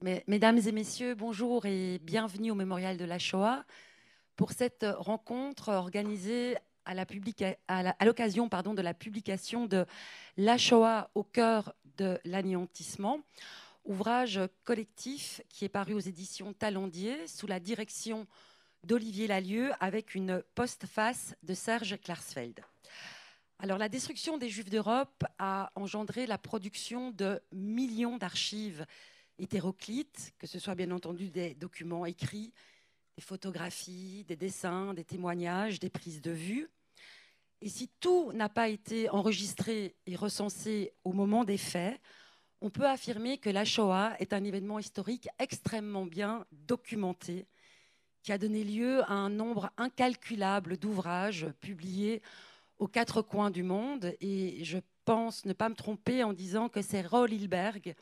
Mesdames et messieurs, bonjour et bienvenue au Mémorial de la Shoah pour cette rencontre organisée à l'occasion de la publication de La Shoah au cœur de l'anéantissement, ouvrage collectif qui est paru aux éditions Talendier sous la direction d'Olivier Lalieu avec une postface de Serge Klarsfeld. Alors, la destruction des Juifs d'Europe a engendré la production de millions d'archives hétéroclite, que ce soit bien entendu des documents écrits, des photographies, des dessins, des témoignages, des prises de vue. Et si tout n'a pas été enregistré et recensé au moment des faits, on peut affirmer que la Shoah est un événement historique extrêmement bien documenté, qui a donné lieu à un nombre incalculable d'ouvrages publiés aux quatre coins du monde. Et je pense ne pas me tromper en disant que c'est Roll Hilberg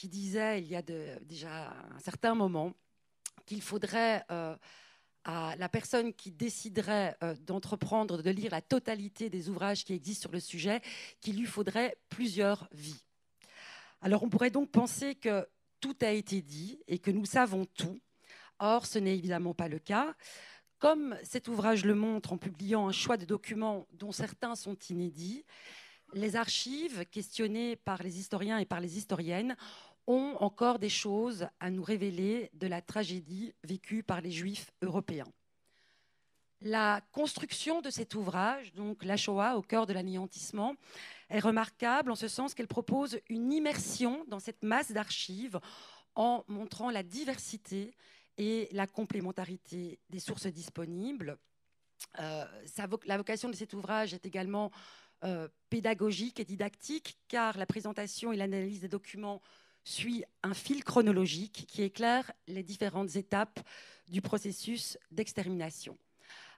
qui disait il y a de, déjà un certain moment qu'il faudrait euh, à la personne qui déciderait euh, d'entreprendre de lire la totalité des ouvrages qui existent sur le sujet, qu'il lui faudrait plusieurs vies. Alors on pourrait donc penser que tout a été dit et que nous savons tout. Or, ce n'est évidemment pas le cas. Comme cet ouvrage le montre en publiant un choix de documents dont certains sont inédits, les archives questionnées par les historiens et par les historiennes ont encore des choses à nous révéler de la tragédie vécue par les Juifs européens. La construction de cet ouvrage, donc La Shoah au cœur de l'anéantissement, est remarquable en ce sens qu'elle propose une immersion dans cette masse d'archives en montrant la diversité et la complémentarité des sources disponibles. Euh, la vocation de cet ouvrage est également euh, pédagogique et didactique car la présentation et l'analyse des documents suit un fil chronologique qui éclaire les différentes étapes du processus d'extermination.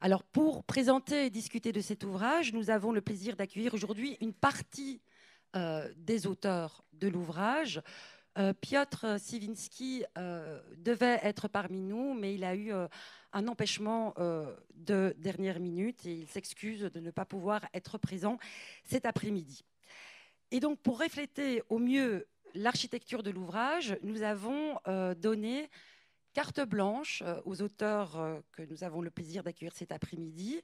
Alors pour présenter et discuter de cet ouvrage, nous avons le plaisir d'accueillir aujourd'hui une partie euh, des auteurs de l'ouvrage. Euh, Piotr Sivinski euh, devait être parmi nous, mais il a eu un empêchement de dernière minute et il s'excuse de ne pas pouvoir être présent cet après-midi. Et donc pour refléter au mieux l'architecture de l'ouvrage, nous avons euh, donné carte blanche euh, aux auteurs euh, que nous avons le plaisir d'accueillir cet après-midi,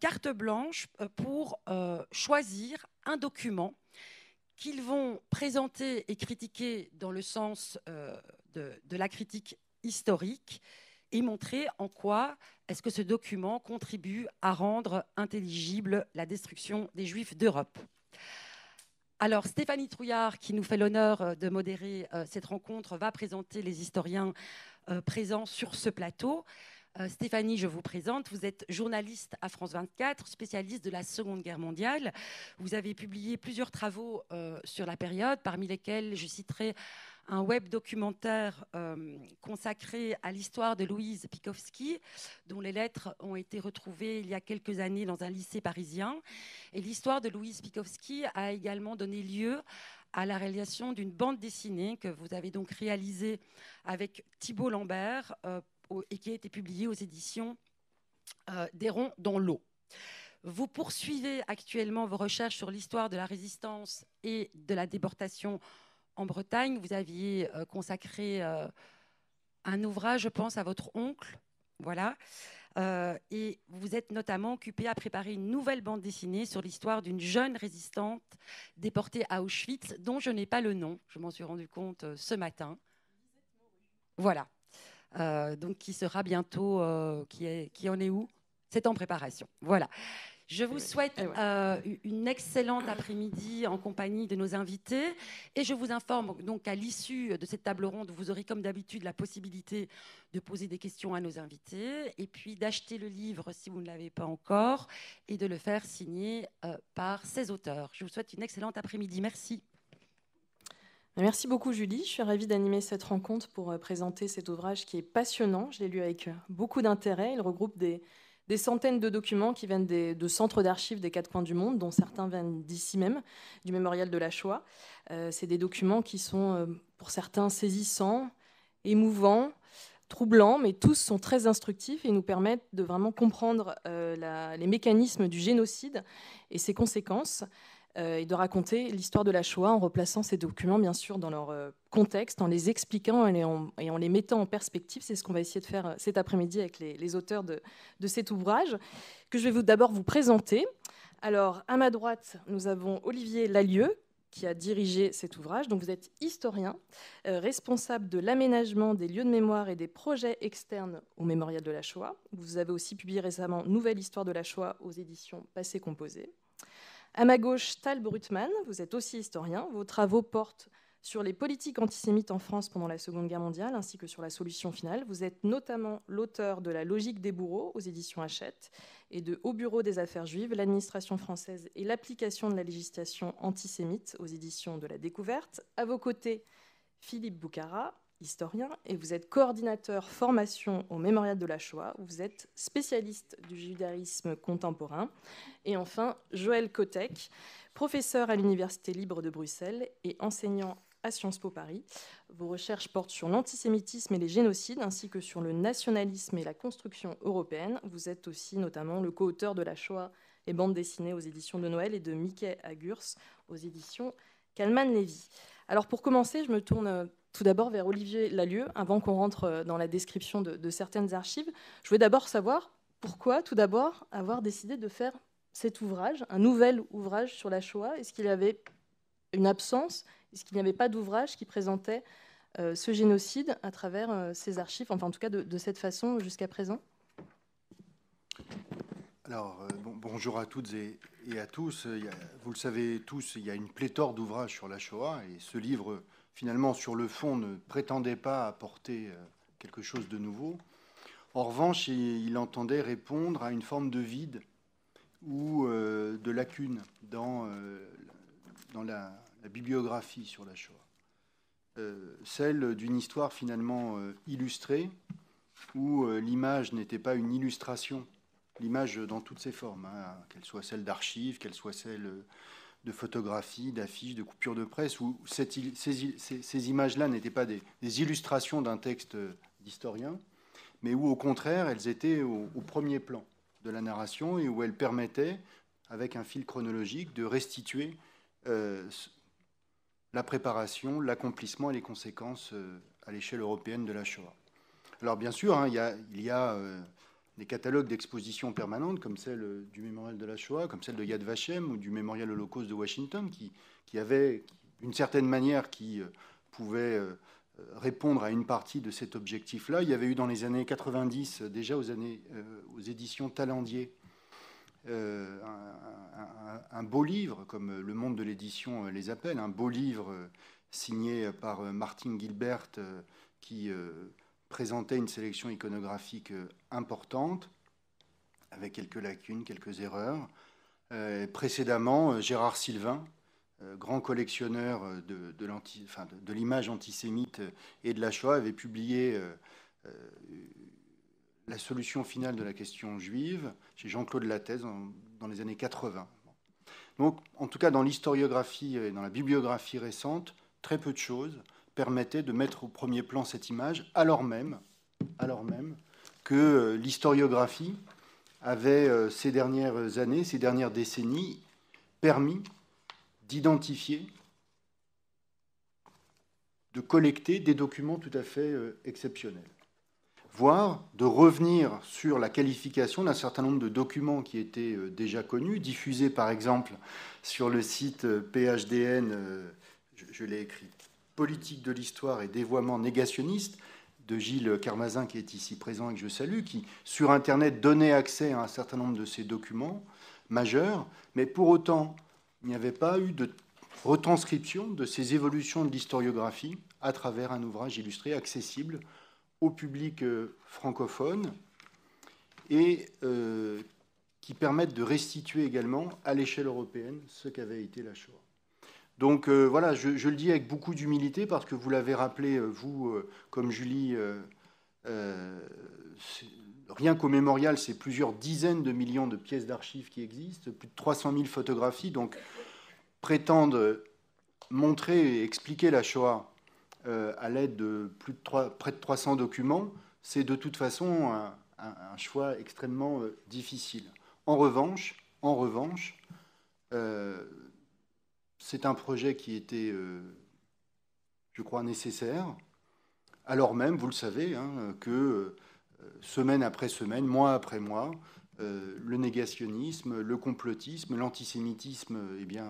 carte blanche pour choisir un document qu'ils vont présenter et critiquer dans le sens de, la critique historique et montrer en quoi est-ce que ce document contribue à rendre intelligible la destruction des Juifs d'Europe. Alors Stéphanie Trouillard, qui nous fait l'honneur euh, de modérer euh, cette rencontre, va présenter les historiens euh, présents sur ce plateau. Stéphanie, je vous présente. Vous êtes journaliste à France 24, spécialiste de la Seconde Guerre mondiale. Vous avez publié plusieurs travaux sur la période, parmi lesquels je citerai un web documentaire euh, consacré à l'histoire de Louise Pikowski, dont les lettres ont été retrouvées il y a quelques années dans un lycée parisien. Et l'histoire de Louise Pikowski a également donné lieu à la réalisation d'une bande dessinée que vous avez donc réalisée avec Thibault Lambert euh, et qui a été publiée aux éditions euh, Des ronds dans l'eau. Vous poursuivez actuellement vos recherches sur l'histoire de la résistance et de la déportation en Bretagne, vous aviez euh, consacré euh, un ouvrage, je pense, à votre oncle. Voilà. Euh, et vous êtes notamment occupé à préparer une nouvelle bande dessinée sur l'histoire d'une jeune résistante déportée à Auschwitz, dont je n'ai pas le nom. Je m'en suis rendu compte ce matin. Voilà. donc qui sera bientôt, qui, est, qui en est où C'est en préparation. Voilà. Je vous souhaite euh, une excellente après-midi en compagnie de nos invités et je vous informe donc qu'à l'issue de cette table ronde, vous aurez comme d'habitude la possibilité de poser des questions à nos invités et puis d'acheter le livre si vous ne l'avez pas encore et de le faire signer euh, par ses auteurs. Je vous souhaite une excellente après-midi. Merci. Merci beaucoup Julie, je suis ravie d'animer cette rencontre pour euh, présenter cet ouvrage qui est passionnant. Je l'ai lu avec beaucoup d'intérêt, il regroupe des, des centaines de documents qui viennent de centres d'archives des quatre coins du monde, dont certains viennent d'ici même, du mémorial de la Shoah. Euh, c'est des documents qui sont, euh, pour certains, saisissants, émouvants, troublants, mais tous sont très instructifs et nous permettent de vraiment comprendre euh, les mécanismes du génocide et ses conséquences. Euh, et de raconter l'histoire de la Shoah en replaçant ces documents, bien sûr, dans leur euh, contexte, en les expliquant et, en, les mettant en perspective. C'est ce qu'on va essayer de faire euh, cet après-midi avec les, auteurs de, cet ouvrage, que je vais d'abord vous présenter. Alors, à ma droite, nous avons Olivier Lalieu, qui a dirigé cet ouvrage. Donc vous êtes historien, responsable de l'aménagement des lieux de mémoire et des projets externes au Mémorial de la Shoah. Vous avez aussi publié récemment Nouvelle histoire de la Shoah aux éditions Passé Composé. À ma gauche, Tal Brutman, vous êtes aussi historien. Vos travaux portent sur les politiques antisémites en France pendant la Seconde Guerre mondiale, ainsi que sur la solution finale. Vous êtes notamment l'auteur de La logique des bourreaux aux éditions Hachette et de Au bureau des affaires juives, l'administration française et l'application de la législation antisémite aux éditions de la Découverte. À vos côtés, Philippe Boucara, historien, et vous êtes coordinateur formation au Mémorial de la Shoah, vous êtes spécialiste du judaïsme contemporain. Et enfin, Joël Kotek, professeur à l'Université libre de Bruxelles et enseignant à Sciences Po Paris. Vos recherches portent sur l'antisémitisme et les génocides, ainsi que sur le nationalisme et la construction européenne. Vous êtes aussi notamment le co-auteur de La Shoah et bande dessinée aux éditions de Noël et de Mickey Agurs aux éditions Kalman Levy. Alors pour commencer, je me tourne tout d'abord vers Olivier Lallieu, avant qu'on rentre euh, dans la description de, certaines archives. Je voulais d'abord savoir pourquoi, tout d'abord, avoir décidé de faire cet ouvrage, un nouvel ouvrage sur la Shoah. Est-ce qu'il y avait une absence Est-ce qu'il n'y avait pas d'ouvrage qui présentait euh, ce génocide à travers euh, ces archives, enfin en tout cas de, cette façon jusqu'à présent alors, bonjour à toutes et, à tous. vous le savez tous, il y a une pléthore d'ouvrages sur la Shoah et ce livre finalement, sur le fond, ne prétendait pas apporter euh, quelque chose de nouveau. En revanche, il entendait répondre à une forme de vide ou euh, de lacune dans, euh, dans la, bibliographie sur la Shoah. celle d'une histoire finalement illustrée, où l'image n'était pas une illustration, l'image dans toutes ses formes, hein, qu'elle soit celle d'archives, qu'elle soit celle de photographies, d'affiches, de coupures de presse, où ces, images-là n'étaient pas des, illustrations d'un texte d'historien, mais où au contraire elles étaient au, premier plan de la narration et où elles permettaient, avec un fil chronologique, de restituer euh, la préparation, l'accomplissement et les conséquences euh, à l'échelle européenne de la Shoah. Alors bien sûr, hein, il y a, il y a euh, des catalogues d'expositions permanentes, comme celle du mémorial de la Shoah, comme celle de Yad Vashem ou du mémorial Holocauste de Washington, qui, qui avait une certaine manière qui euh, pouvait euh, répondre à une partie de cet objectif-là. Il y avait eu dans les années 90, déjà aux, euh, éditions Talendier, un, beau livre, comme le monde de l'édition les appelle, un beau livre signé par Martin Gilbert qui présentait une sélection iconographique euh, importante, avec quelques lacunes, quelques erreurs. Euh, précédemment, euh, Gérard Sylvain, grand collectionneur de, l'image antisémite et de la Shoah, avait publié la solution finale de la question juive chez Jean-Claude Lattès dans les années 80. Donc, en tout cas, dans l'historiographie et dans la bibliographie récente, très peu de choses permettait de mettre au premier plan cette image, alors même, alors même que euh, l'historiographie avait, euh, ces dernières années, ces dernières décennies, permis d'identifier, de collecter des documents tout à fait euh, exceptionnels, voire de revenir sur la qualification d'un certain nombre de documents qui étaient déjà connus, diffusés par exemple sur le site PHDN, je, l'ai écrit politique de l'histoire et dévoiement négationniste de Gilles Carmazin, qui est ici présent et que je salue, qui, sur Internet, donnait accès à un certain nombre de ces documents majeurs, mais pour autant, il n'y avait pas eu de retranscription de ces évolutions de l'historiographie à travers un ouvrage illustré accessible au public euh, francophone et euh, qui permette de restituer également à l'échelle européenne ce qu'avait été la Shoah. Donc euh, voilà, je, le dis avec beaucoup d'humilité parce que vous l'avez rappelé, euh, vous, euh, comme Julie, rien qu'au mémorial, c'est plusieurs dizaines de millions de pièces d'archives qui existent, plus de 300 000 photographies. Donc prétendre montrer et expliquer la Shoah à l'aide de plus de près de 300 documents, c'est de toute façon un, un choix extrêmement difficile. En revanche, en revanche, c'est un projet qui était, euh, je crois, nécessaire, alors même, vous le savez, hein, que euh, semaine après semaine, mois après mois, euh, le négationnisme, le complotisme, l'antisémitisme, eh bien,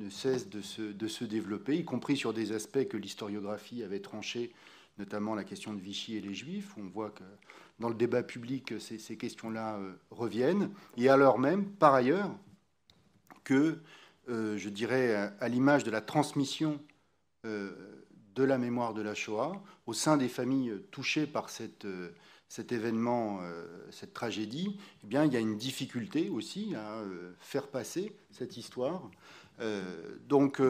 ne cesse de se, développer, y compris sur des aspects que l'historiographie avait tranchés, notamment la question de Vichy et les Juifs. on voit que dans le débat public, ces questions-là reviennent. Et alors même, par ailleurs, que euh, je dirais, à, l'image de la transmission euh, de la mémoire de la Shoah au sein des familles euh, touchées par cet événement, cette tragédie, eh bien, il y a une difficulté aussi à faire passer cette histoire. donc,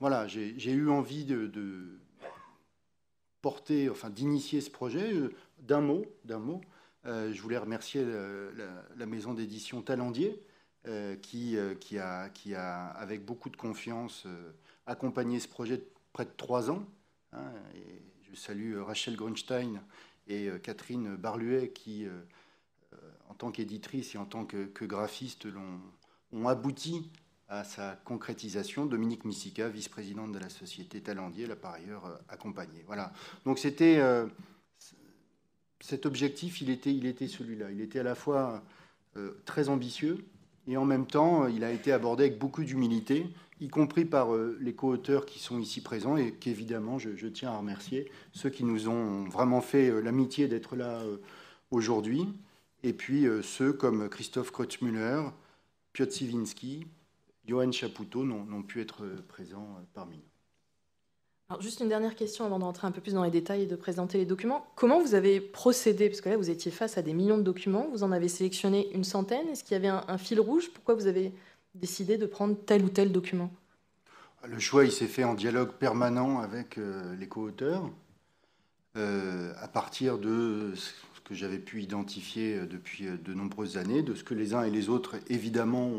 voilà, j'ai eu envie de, porter, enfin, d'initier ce projet d'un mot, d'un mot. je voulais remercier la, la maison d'édition Talendier euh, euh, qui, a, avec beaucoup de confiance, euh, accompagné ce projet de près de trois ans. Hein, et je salue Rachel Grunstein et Catherine Barluet qui, en tant qu'éditrice et en tant que, graphiste, ont abouti à sa concrétisation. Dominique Missica, vice-présidente de la société Talendier, l'a par ailleurs accompagnée. Voilà. Donc c'était cet objectif, il était, il était celui-là. Il était à la fois très ambitieux, et en même temps, euh, il a été abordé avec beaucoup d'humilité, y compris par euh, les co-auteurs qui sont ici présents et qu'évidemment, je, tiens à remercier ceux qui nous ont vraiment fait euh, l'amitié d'être là aujourd'hui. Et puis ceux comme Christophe Kreutzmüller, Piotr Sivinski, Johan Chapoutot n'ont pu être présents parmi nous. Alors juste une dernière question avant de rentrer un peu plus dans les détails et de présenter les documents. Comment vous avez procédé Parce que là, vous étiez face à des millions de documents, vous en avez sélectionné une centaine. Est-ce qu'il y avait un, fil rouge Pourquoi vous avez décidé de prendre tel ou tel document Le choix, il s'est fait en dialogue permanent avec euh, les co-auteurs, euh, à partir de ce que j'avais pu identifier euh, depuis de nombreuses années, de ce que les uns et les autres, évidemment,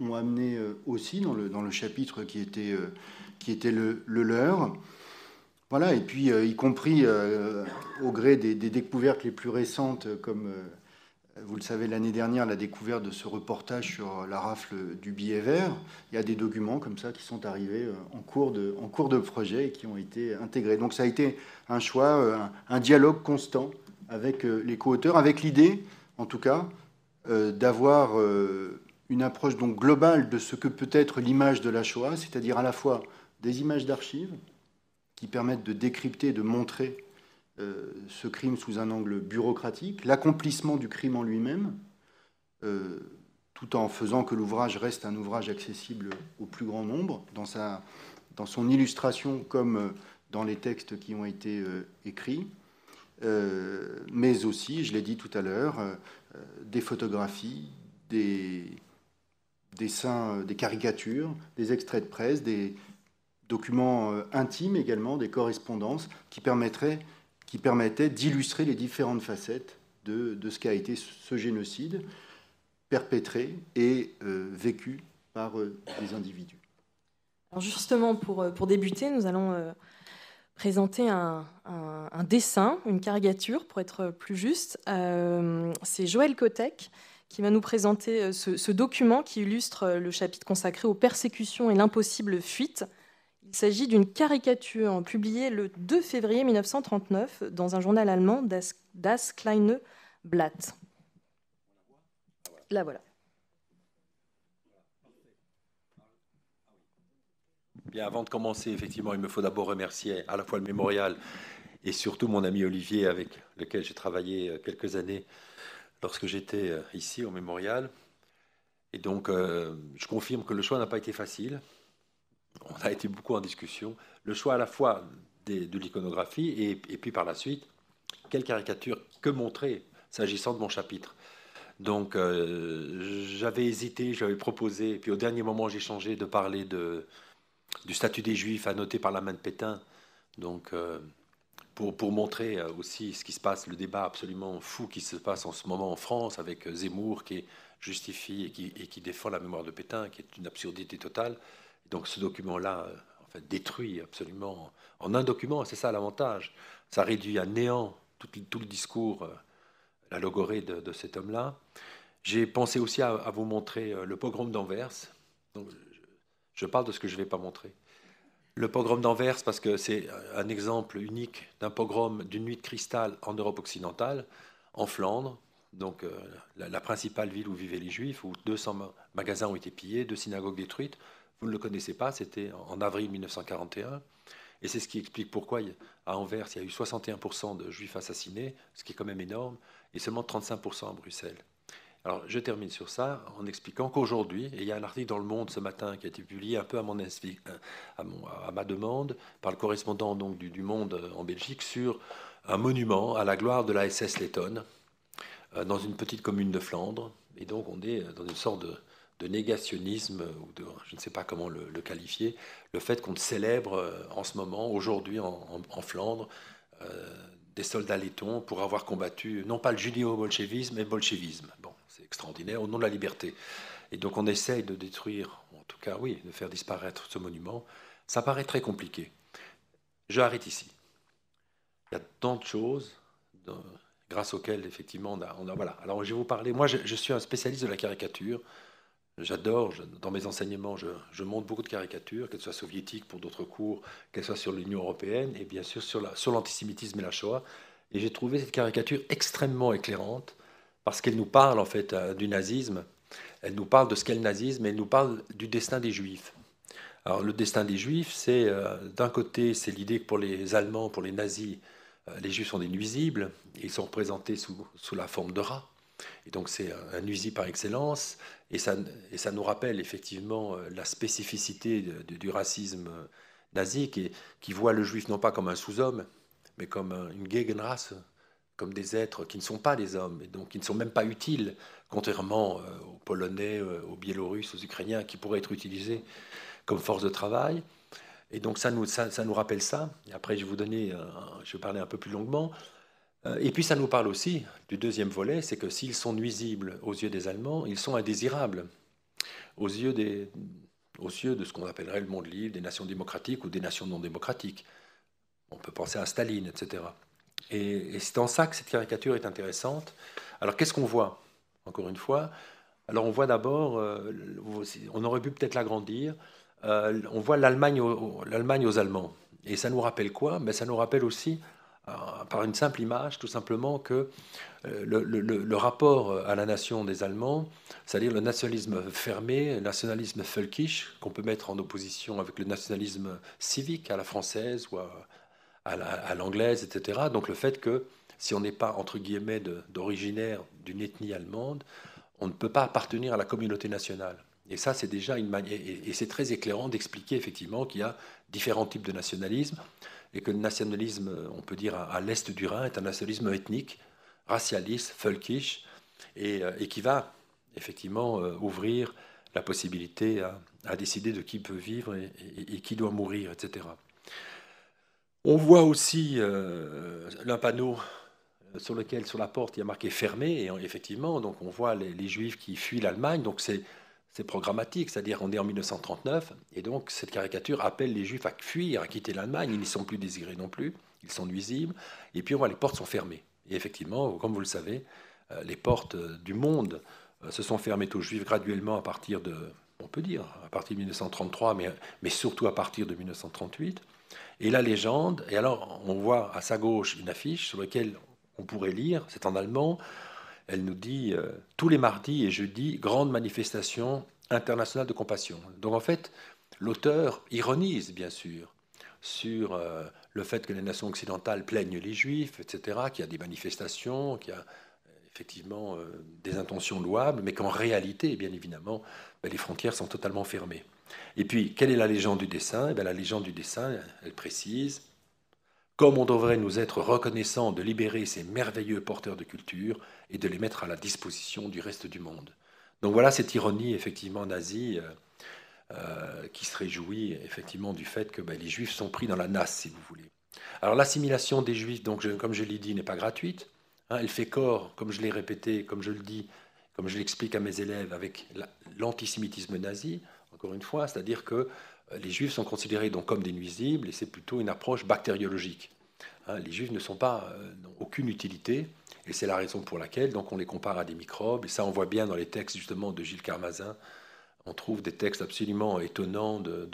ont, amené aussi dans le, chapitre qui était, qui le leur. Voilà, et puis euh, y compris euh, au gré des, découvertes les plus récentes, euh, comme vous le savez l'année dernière, la découverte de ce reportage sur la rafle du billet vert, il y a des documents comme ça qui sont arrivés en cours de, en cours de projet et qui ont été intégrés. Donc ça a été un choix, un, dialogue constant avec les co-auteurs, avec l'idée, en tout cas, d'avoir une approche donc globale de ce que peut être l'image de la Shoah, c'est-à-dire à la fois des images d'archives, qui permettent de décrypter, de montrer euh, ce crime sous un angle bureaucratique, l'accomplissement du crime en lui-même, euh, tout en faisant que l'ouvrage reste un ouvrage accessible au plus grand nombre, dans, sa, dans son illustration comme euh, dans les textes qui ont été écrits, mais aussi, je l'ai dit tout à l'heure, des photographies, des dessins, des caricatures, des extraits de presse, des, documents euh, intimes également, des correspondances qui, permettraient, qui permettaient d'illustrer les différentes facettes de, de ce qu'a été ce génocide perpétré et euh, vécu par les euh, des individus. justement, pour, pour débuter, nous allons présenter un, un, dessin, une caricature pour être plus juste. C'est Joël Kotek qui va nous présenter ce, document qui illustre le chapitre consacré aux persécutions et l'impossible fuite il s'agit d'une caricature publiée le 2 février 1939 dans un journal allemand, Das, Kleine Blatt. La voilà. avant de commencer, effectivement, il me faut d'abord remercier à la fois le mémorial et surtout mon ami Olivier, avec lequel j'ai travaillé euh, quelques années lorsque j'étais euh, ici au mémorial. Et donc, euh, je confirme que le choix n'a pas été facile on a été beaucoup en discussion. Le choix à la fois de l'iconographie et, puis par la suite, quelle caricature que montrer s'agissant de mon chapitre. Donc euh, j'avais hésité, j'avais proposé, puis au dernier moment j'ai changé de parler du statut des Juifs annoté par la main de Pétain. Donc euh, pour, montrer euh, aussi ce qui se passe, le débat absolument fou qui se passe en ce moment en France avec Zemmour qui justifie et qui défend la mémoire de Pétain, qui est une absurdité totale. Donc ce document-là, euh, en fait, détruit absolument en un document, c'est ça l'avantage. Ça réduit à néant tout, le discours, euh, la logorée de, cet homme-là. J'ai pensé aussi à, vous montrer euh, le pogrom d'Anvers. Donc, je parle de ce que je ne vais pas montrer. Le pogrom d'Anvers, parce que c'est un exemple unique d'un pogrom d'une nuit de cristal en Europe occidentale, en Flandre, donc la, la principale ville où vivaient les Juifs, où 200 magasins ont été pillés, deux synagogues détruites. Vous ne le connaissez pas, c'était en avril 1941. Et c'est ce qui explique pourquoi à Anvers, il y a eu 61% de juifs assassinés, ce qui est quand même énorme, et seulement 35% à Bruxelles. Alors je termine sur ça en expliquant qu'aujourd'hui, et il y a un article dans Le Monde ce matin qui a été publié un peu à, mon, euh, à, à ma demande par le correspondant donc, du, Monde euh, en Belgique sur un monument à la gloire de la SS lettonne euh, dans une petite commune de Flandre. Et donc on est dans une sorte de, de négationnisme, ou de, je ne sais pas comment le, qualifier, le fait qu'on célèbre euh, en ce moment, aujourd'hui en, Flandre, euh, des soldats lettons pour avoir combattu non pas le judéo-bolchevisme, mais le bolchevisme. Bon, c'est extraordinaire, au nom de la liberté. Et donc on essaye de détruire, en tout cas oui, de faire disparaître ce monument. Ça paraît très compliqué. Je arrête ici. Il y a tant de choses grâce auxquelles effectivement on a, Voilà. Alors je vais vous parler. Moi, je suis un spécialiste de la caricature. J'adore, dans mes enseignements, je, je, monte beaucoup de caricatures, qu'elles soient soviétiques pour d'autres cours, qu'elles soient sur l'Union européenne et bien sûr sur l'antisémitisme et la Shoah. Et j'ai trouvé cette caricature extrêmement éclairante parce qu'elle nous parle en fait euh, du nazisme, elle nous parle de ce qu'est le nazisme, et elle nous parle du destin des juifs. Alors le destin des juifs, c'est euh, d'un côté, c'est l'idée que pour les Allemands, pour les nazis, euh, les juifs sont des nuisibles, ils sont représentés sous, sous la forme de rats. Et donc c'est un USI par excellence, et ça, nous rappelle effectivement euh, la spécificité du racisme euh, nazi qui, voit le juif non pas comme un sous-homme, mais comme une Gegenrasse, comme des êtres qui ne sont pas des hommes, et donc qui ne sont même pas utiles, contrairement euh, aux Polonais, aux Biélorusses, aux Ukrainiens, qui pourraient être utilisés comme force de travail. Et donc ça nous, rappelle ça. Et après, je vais vous donner, je vais parler un peu plus longuement. Euh, et puis ça nous parle aussi du deuxième volet, c'est que s'ils sont nuisibles aux yeux des Allemands, ils sont indésirables aux yeux, de ce qu'on appellerait le monde libre, des nations démocratiques ou des nations non démocratiques. On peut penser à Staline, etc. Et, c'est en ça que cette caricature est intéressante. Alors qu'est-ce qu'on voit Encore une fois, alors on voit d'abord, euh, on aurait pu peut-être l'agrandir, euh, on voit l'Allemagne aux, aux, Allemands. Et ça nous rappelle quoi Mais ben, Ça nous rappelle aussi euh, par une simple image, tout simplement, que euh, le, rapport euh, à la nation des Allemands, c'est-à-dire le nationalisme fermé, le nationalisme völkisch, qu'on peut mettre en opposition avec le nationalisme civique à la française ou à, l'anglaise, etc. Donc le fait que si on n'est pas, entre guillemets, d'originaire d'une ethnie allemande, on ne peut pas appartenir à la communauté nationale. Et ça, c'est déjà une manière, et c'est très éclairant d'expliquer effectivement qu'il y a différents types de nationalisme et que le nationalisme, euh, on peut dire, à, l'est du Rhin est un nationalisme ethnique, racialiste, folkish, euh, et, qui va effectivement euh, ouvrir la possibilité à, décider de qui peut vivre et, qui doit mourir, etc. On voit aussi un panneau sur lequel, sur la porte, il y a marqué fermé, et effectivement, donc on voit les, les juifs qui fuient l'Allemagne, donc c'est c'est programmatique, c'est-à-dire on est en 1939, et donc cette caricature appelle les Juifs à fuir, à quitter l'Allemagne, ils n'y sont plus désirés non plus, ils sont nuisibles, et puis on voit les portes sont fermées. Et effectivement, comme vous le savez, euh, les portes euh, du monde euh, se sont fermées aux Juifs graduellement à partir de, on peut dire, à partir de 1933, mais surtout à partir de 1938. Et la légende, et alors on voit à sa gauche une affiche sur laquelle on pourrait lire, c'est en allemand, elle nous dit euh, tous les mardis et jeudis, grande manifestation internationale de compassion. Donc en fait, l'auteur ironise bien sûr sur euh, le fait que les nations occidentales plaignent les juifs, etc., qu'il y a des manifestations, qu'il y a euh, effectivement des intentions louables, mais qu'en réalité, bien évidemment, ben, les frontières sont totalement fermées. Et puis, quelle est la légende du dessin eh ben, La légende du dessin, elle précise comme on devrait nous être reconnaissants de libérer ces merveilleux porteurs de culture et de les mettre à la disposition du reste du monde. Donc voilà cette ironie effectivement nazie euh, euh, qui se réjouit effectivement du fait que ben, les juifs sont pris dans la nasse, si vous voulez. Alors l'assimilation des juifs, donc, comme je l'ai dit, n'est pas gratuite. Hein. elle fait corps, comme je l'ai répété, comme je le dis, comme je l'explique à mes élèves, avec l'antisémitisme nazi, encore une fois, c'est-à-dire que les juifs sont considérés donc comme des nuisibles et c'est plutôt une approche bactériologique. Hein, les juifs ne sont pas euh, aucune utilité et c'est la raison pour laquelle donc on les compare à des microbes et ça on voit bien dans les textes justement de Gilles Carmazin. On trouve des textes absolument étonnants de,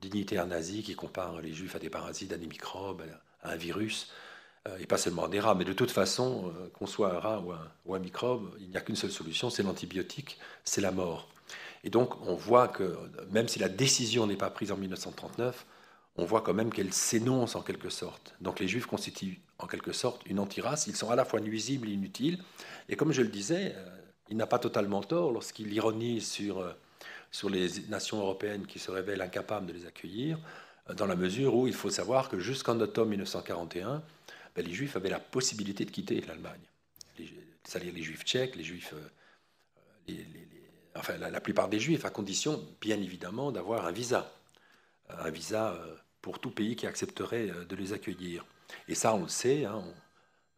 dignitaires nazis qui comparent les juifs à des parasites, à des microbes, à un virus euh, et pas seulement à des rats, mais de toute façon, euh, qu'on soit un rat ou un microbe, il n'y a qu'une seule solution, c'est l'antibiotique, c'est la mort. Et donc, on voit que, même si la décision n'est pas prise en 1939, on voit quand même qu'elle s'énonce en quelque sorte. Donc les Juifs constituent en quelque sorte une antirace. Ils sont à la fois nuisibles et inutiles. Et comme je le disais, euh, il n'a pas totalement tort lorsqu'il ironise sur, euh, sur les nations européennes qui se révèlent incapables de les accueillir, euh, dans la mesure où il faut savoir que jusqu'en automne 1941, ben, les Juifs avaient la possibilité de quitter l'Allemagne. C'est-à-dire les Juifs tchèques, les Juifs... Les, les, enfin la, plupart des juifs, à condition bien évidemment d'avoir un visa, euh, un visa euh, pour tout pays qui accepterait euh, de les accueillir. Et ça, on le sait. Hein,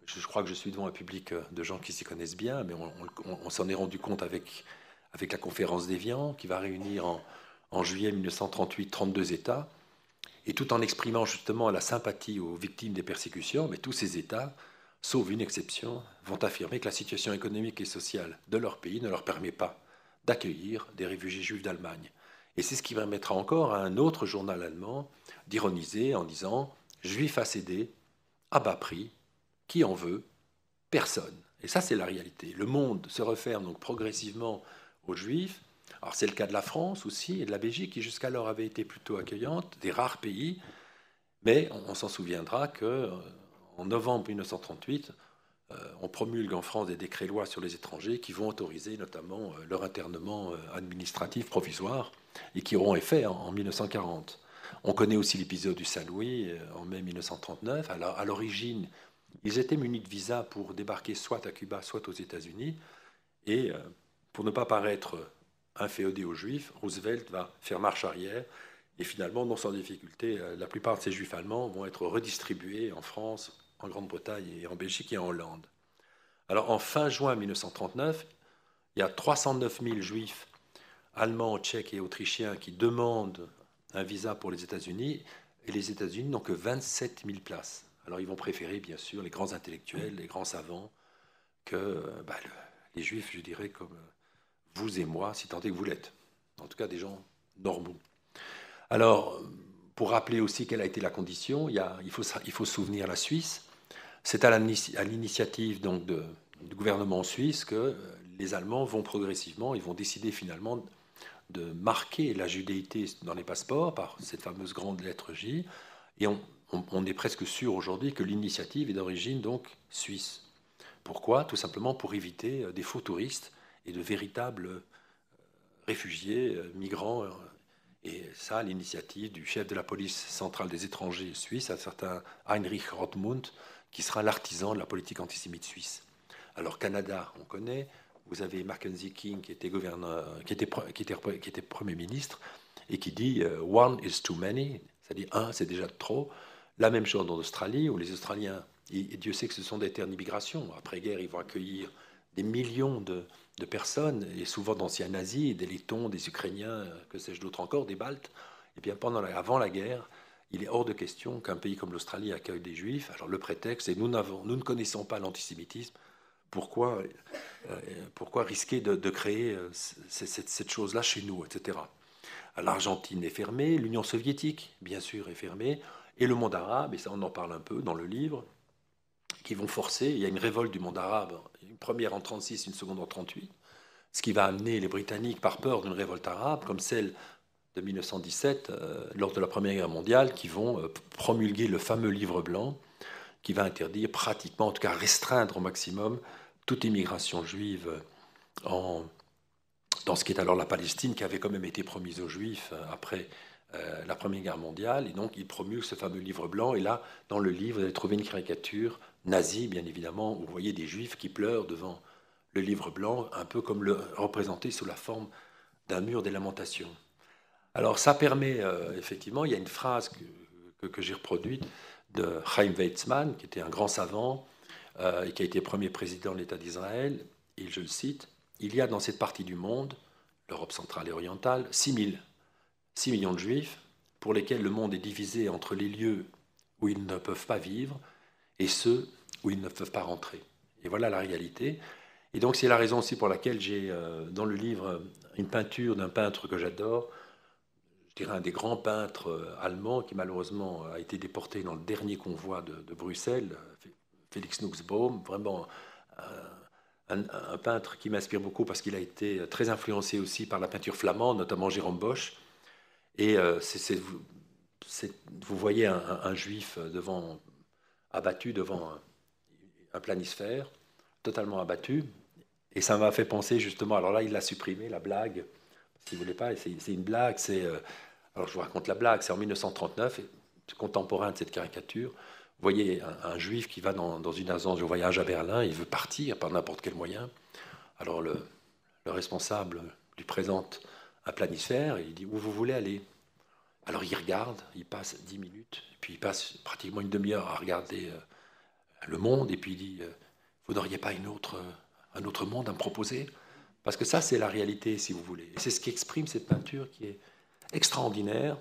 je crois que je suis devant un public de gens qui s'y connaissent bien, mais on, s'en est rendu compte avec, avec la conférence Viens, qui va réunir en, en juillet 1938 32 États, et tout en exprimant justement la sympathie aux victimes des persécutions, mais tous ces États, sauf une exception, vont affirmer que la situation économique et sociale de leur pays ne leur permet pas d'accueillir des réfugiés juifs d'Allemagne. Et c'est ce qui permettra encore à un autre journal allemand d'ironiser en disant Juifs à céder, à bas prix, qui en veut Personne. Et ça, c'est la réalité. Le monde se referme donc progressivement aux Juifs. Alors, c'est le cas de la France aussi et de la Belgique, qui jusqu'alors avait été plutôt accueillante, des rares pays. Mais on, on s'en souviendra que euh, en novembre 1938, euh, on promulgue en France des décrets-lois sur les étrangers qui vont autoriser notamment euh, leur internement euh, administratif provisoire et qui auront effet en 1940. On connaît aussi l'épisode du Saint-Louis en mai 1939. Alors, à l'origine, ils étaient munis de visa pour débarquer soit à Cuba, soit aux États-Unis. Et pour ne pas paraître inféodés aux Juifs, Roosevelt va faire marche arrière. Et finalement, non sans difficulté, la plupart de ces Juifs allemands vont être redistribués en France en Grande-Bretagne et en Belgique et en Hollande. Alors en fin juin 1939, il y a 309 000 juifs allemands, tchèques et autrichiens qui demandent un visa pour les États-Unis et les États-Unis n'ont que 27 000 places. Alors ils vont préférer bien sûr les grands intellectuels, les grands savants que bah, les juifs, je dirais, comme vous et moi, si tant est que vous l'êtes. En tout cas des gens normaux. Alors pour rappeler aussi quelle a été la condition, il, faut, il faut souvenir la Suisse. C'est à l'initiative donc du gouvernement suisse que les Allemands vont progressivement, ils vont décider finalement de marquer la judéité dans les passeports par cette fameuse grande lettre J. Et on, est presque sûr aujourd'hui que l'initiative est d'origine donc suisse. Pourquoi Tout simplement pour éviter euh, des faux touristes et de véritables euh, réfugiés, euh, migrants. Et ça, l'initiative du chef de la police centrale des étrangers suisse, un certain Heinrich Rothmund, qui sera l'artisan de la politique antisémite suisse. Alors Canada, on connaît. Vous avez Mackenzie King qui était, gouverneur, qui était, qui était, Premier ministre et qui dit euh, One is too many, c'est-à-dire un c'est déjà trop. La même chose en Australie où les Australiens, et, Dieu sait que ce sont des terres d'immigration, après-guerre ils vont accueillir des millions de, personnes, et souvent d'anciens nazis, des Lettons, des Ukrainiens, euh, que sais-je d'autres encore, des Baltes. Et eh bien pendant avant la guerre, il est hors de question qu'un pays comme l'Australie accueille des juifs. Alors le prétexte, c'est nous, nous ne connaissons pas l'antisémitisme. Pourquoi, euh, pourquoi risquer de, créer euh, cette, chose-là chez nous, etc. L'Argentine est fermée, l'Union soviétique, bien sûr, est fermée, et le monde arabe, et ça on en parle un peu dans le livre, qui vont forcer, il y a une révolte du monde arabe, une première en 36, une seconde en 38, ce qui va amener les Britanniques par peur d'une révolte arabe, comme celle de 1917, euh, lors de la Première Guerre mondiale, qui vont euh, promulguer le fameux livre blanc qui va interdire pratiquement, en tout cas restreindre au maximum, toute immigration juive en, dans ce qui est alors la Palestine, qui avait quand même été promise aux Juifs euh, après la Première Guerre mondiale. Et donc, ils promulgue ce fameux livre blanc. Et là, dans le livre, vous allez trouver une caricature nazie, bien évidemment, où vous voyez des Juifs qui pleurent devant le livre blanc, un peu comme le représenté sous la forme d'un mur des lamentations. Alors ça permet, euh, effectivement, il y a une phrase que, j'ai reproduite de Chaim Weizmann, qui était un grand savant euh, et qui a été premier président de l'État d'Israël. Et je le cite, il y a dans cette partie du monde, l'Europe centrale et orientale, 6 000, 6 millions de juifs, pour lesquels le monde est divisé entre les lieux où ils ne peuvent pas vivre et ceux où ils ne peuvent pas rentrer. Et voilà la réalité. Et donc c'est la raison aussi pour laquelle j'ai euh, dans le livre une peinture d'un peintre que j'adore, je dirais, un des grands peintres euh, allemands qui malheureusement euh, a été déporté dans le dernier convoi de, Bruxelles, euh, Félix Nuxbaum, vraiment un, peintre qui m'inspire beaucoup parce qu'il a été très influencé aussi par la peinture flamande, notamment Jérôme Bosch. Et vous, voyez un, juif devant, abattu devant un planisphère, totalement abattu. Et ça m'a fait penser justement, alors là il l'a supprimé, la blague, si vous voulez pas, c'est une blague. C'est euh, alors je vous raconte la blague. C'est en 1939, contemporain de cette caricature. Vous voyez un, juif qui va dans, une agence de voyage à Berlin. Il veut partir par n'importe quel moyen. Alors le, responsable lui présente un planisphère il dit où vous voulez aller. Alors il regarde, il passe dix minutes, puis il passe pratiquement une demi-heure à regarder euh, le monde, et puis il dit, euh, vous n'auriez pas une autre, un autre monde à me proposer parce que ça, c'est la réalité, si vous voulez. Et c'est ce qu'exprime cette peinture qui est extraordinaire.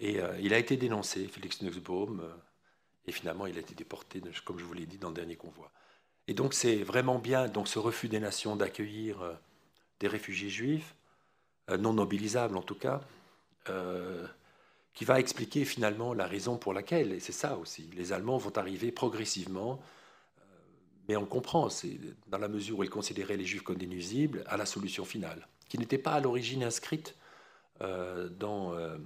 Et euh, il a été dénoncé, Félix Nussbaum, euh, et finalement, il a été déporté, comme je vous l'ai dit, dans le dernier convoi. Et donc, c'est vraiment bien, donc ce refus des nations d'accueillir euh, des réfugiés juifs, non mobilisables en tout cas, qui va expliquer finalement la raison pour laquelle, et c'est ça aussi, les Allemands vont arriver progressivement mais on comprend, c'est dans la mesure où il considérait les Juifs comme des nuisibles, à la solution finale, qui n'était pas à l'origine inscrite euh, dans. Euh,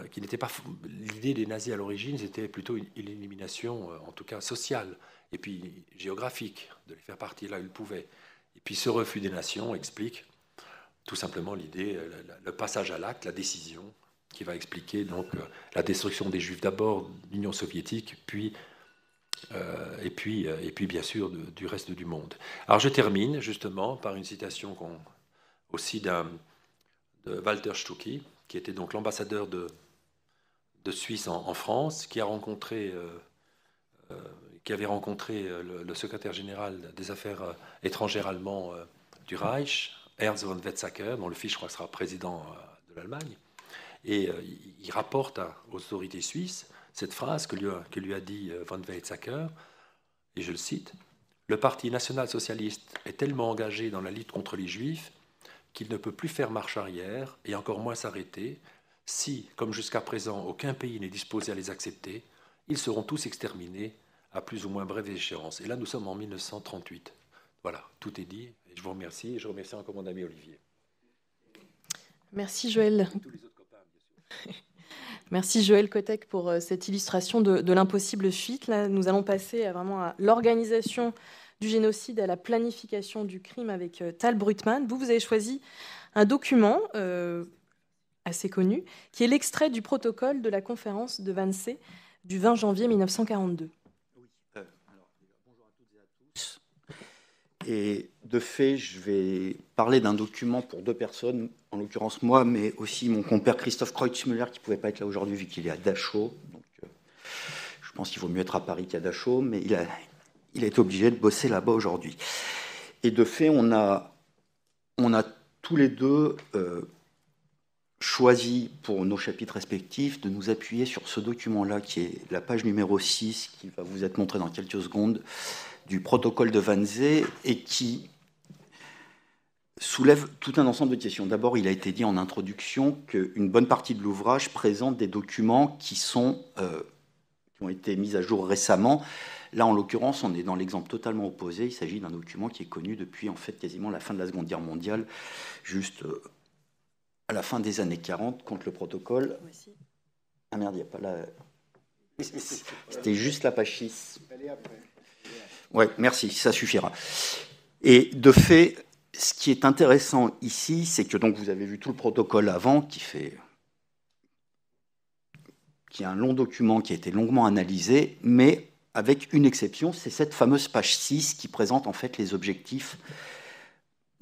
euh, qui n'était pas l'idée des nazis à l'origine, c'était plutôt une, élimination, en tout cas sociale, et puis géographique, de les faire partir là où ils pouvaient. Et puis ce refus des nations explique tout simplement l'idée, le, passage à l'acte, la décision, qui va expliquer donc la destruction des Juifs d'abord, l'Union soviétique, puis euh, et, puis, euh, et puis, bien sûr, du reste du monde. Alors, je termine justement par une citation aussi d'un, de Walter Stucki, qui était donc l'ambassadeur de, de Suisse en, France, qui, a rencontré, euh, qui avait rencontré le, secrétaire général des affaires étrangères allemand du Reich, Ernst von Wetzacker, dont le fils, je crois, sera président de l'Allemagne. Et il rapporte aux autorités suisses cette phrase que lui a, que lui a dit euh, Van Weizsäcker, et je le cite Le Parti national-socialiste est tellement engagé dans la lutte contre les Juifs qu'il ne peut plus faire marche arrière et encore moins s'arrêter. Si, comme jusqu'à présent, aucun pays n'est disposé à les accepter, ils seront tous exterminés à plus ou moins brève échéance. Et là, nous sommes en 1938. Voilà, tout est dit. je vous remercie. Et je remercie encore mon ami Olivier. Merci, Joël. Et tous les autres copains, bien sûr. Merci Joël Kotek pour euh, cette illustration de, l'impossible fuite. Là, nous allons passer à euh, vraiment à l'organisation du génocide à la planification du crime avec euh, Tal Brutman. Vous, vous avez choisi un document assez connu qui est l'extrait du protocole de la conférence de Wannsee du 20 janvier 1942. Oui, bonjour à toutes et à tous. Et de fait, je vais parler d'un document pour deux personnes, en l'occurrence moi, mais aussi mon compère Christophe Kreutzmüller, qui pouvait pas être là aujourd'hui vu qu'il est à Dachau. Donc, euh, je pense qu'il vaut mieux être à Paris qu'à Dachau, mais il a, été obligé de bosser là-bas aujourd'hui. Et de fait, on a, tous les deux euh, choisi pour nos chapitres respectifs de nous appuyer sur ce document-là, qui est la page numéro 6, qui va vous être montrée dans quelques secondes, du protocole de Wannsee, et qui soulève tout un ensemble de questions. D'abord, il a été dit en introduction qu'une bonne partie de l'ouvrage présente des documents qui, sont, euh, qui ont été mis à jour récemment. Là, en l'occurrence, on est dans l'exemple totalement opposé. Il s'agit d'un document qui est connu depuis en fait quasiment la fin de la Seconde Guerre mondiale, juste euh, à la fin des années 40, contre le protocole. Ah merde, il n'y a pas la. C'était juste la pachis. Ouais, merci, ça suffira. Et de fait, ce qui est intéressant ici, c'est que donc vous avez vu tout le protocole avant qui fait qui est un long document qui a été longuement analysé, mais avec une exception, c'est cette fameuse page 6 qui présente en fait les objectifs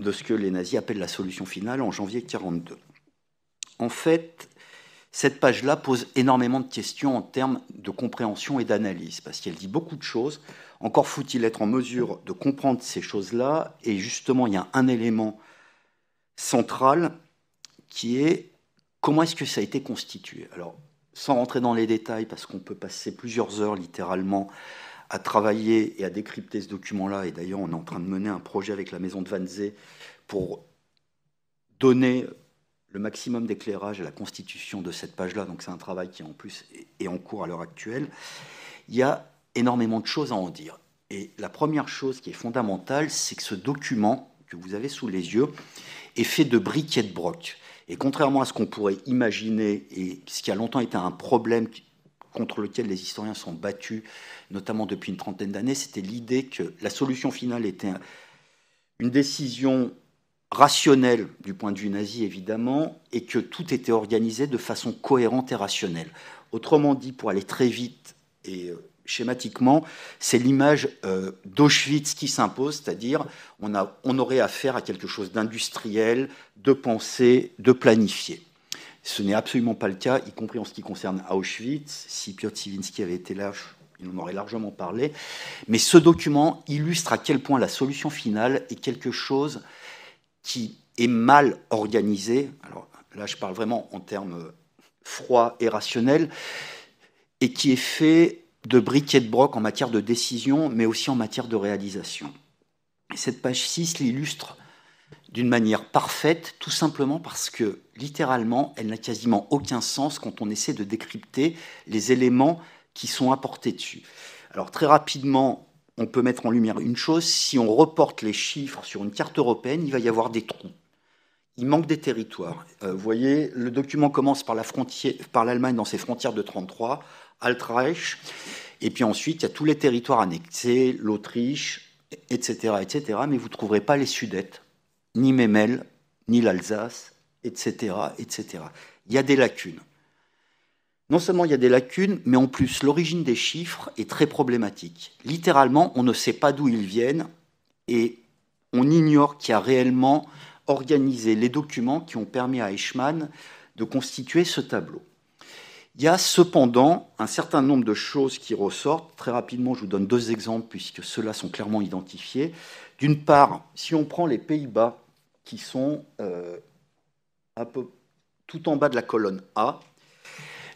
de ce que les nazis appellent la solution finale en janvier 1942. En fait, cette page-là pose énormément de questions en termes de compréhension et d'analyse, parce qu'elle dit beaucoup de choses. Encore faut-il être en mesure de comprendre ces choses-là, et justement, il y a un élément central qui est comment est-ce que ça a été constitué. Alors, sans rentrer dans les détails, parce qu'on peut passer plusieurs heures littéralement à travailler et à décrypter ce document-là, et d'ailleurs, on est en train de mener un projet avec la maison de Van Zee pour donner le maximum d'éclairage à la constitution de cette page-là, donc c'est un travail qui en plus est en cours à l'heure actuelle, il y a énormément de choses à en dire. Et la première chose qui est fondamentale, c'est que ce document que vous avez sous les yeux est fait de briquets de broc. Et contrairement à ce qu'on pourrait imaginer, et ce qui a longtemps été un problème contre lequel les historiens sont battus, notamment depuis une trentaine d'années, c'était l'idée que la solution finale était une décision rationnel du point de vue nazi, évidemment, et que tout était organisé de façon cohérente et rationnelle. Autrement dit, pour aller très vite et euh, schématiquement, c'est l'image euh, d'Auschwitz qui s'impose, c'est-à-dire on, aurait affaire à quelque chose d'industriel, de penser, de planifié. Ce n'est absolument pas le cas, y compris en ce qui concerne Auschwitz. Si Piotr Sivinski avait été là, il en aurait largement parlé. Mais ce document illustre à quel point la solution finale est quelque chose qui est mal organisé, alors là je parle vraiment en termes euh, froids et rationnels, et qui est fait de briques de broc en matière de décision, mais aussi en matière de réalisation. cette page 6 l'illustre d'une manière parfaite, tout simplement parce que littéralement, elle n'a quasiment aucun sens quand on essaie de décrypter les éléments qui sont apportés dessus. Alors très rapidement, on peut mettre en lumière une chose, si on reporte les chiffres sur une carte européenne, il va y avoir des trous. Il manque des territoires. Euh, vous voyez, le document commence par l'Allemagne dans ses frontières de 33, Altreich, et puis ensuite, il y a tous les territoires annexés, l'Autriche, etc., etc., mais vous ne trouverez pas les Sudètes, ni Memel, ni l'Alsace, etc., etc. Il y a des lacunes. Non seulement il y a des lacunes, mais en plus l'origine des chiffres est très problématique. Littéralement, on ne sait pas d'où ils viennent et on ignore qui a réellement organisé les documents qui ont permis à Eichmann de constituer ce tableau. Il y a cependant un certain nombre de choses qui ressortent. Très rapidement, je vous donne deux exemples puisque ceux-là sont clairement identifiés. D'une part, si on prend les Pays-Bas qui sont euh, tout en bas de la colonne A,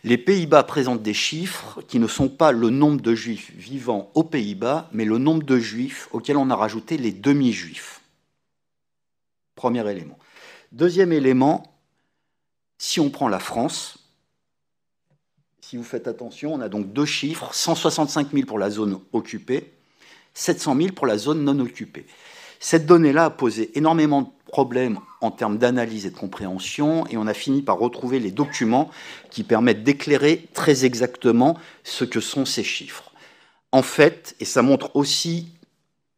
les Pays-Bas présentent des chiffres qui ne sont pas le nombre de juifs vivant aux Pays-Bas, mais le nombre de juifs auxquels on a rajouté les demi-juifs. Premier élément. Deuxième élément, si on prend la France, si vous faites attention, on a donc deux chiffres, 165 000 pour la zone occupée, 700 000 pour la zone non occupée. Cette donnée-là a posé énormément de problème en termes d'analyse et de compréhension, et on a fini par retrouver les documents qui permettent d'éclairer très exactement ce que sont ces chiffres. En fait, et ça montre aussi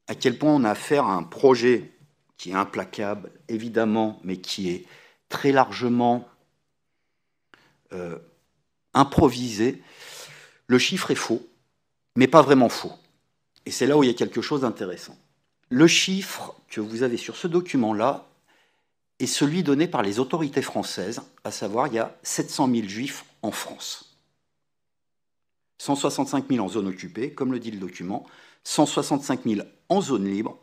à quel point on a affaire à un projet qui est implacable, évidemment, mais qui est très largement euh, improvisé, le chiffre est faux, mais pas vraiment faux. Et c'est là où il y a quelque chose d'intéressant. Le chiffre que vous avez sur ce document-là est celui donné par les autorités françaises, à savoir il y a 700 000 juifs en France. 165 000 en zone occupée, comme le dit le document, 165 000 en zone libre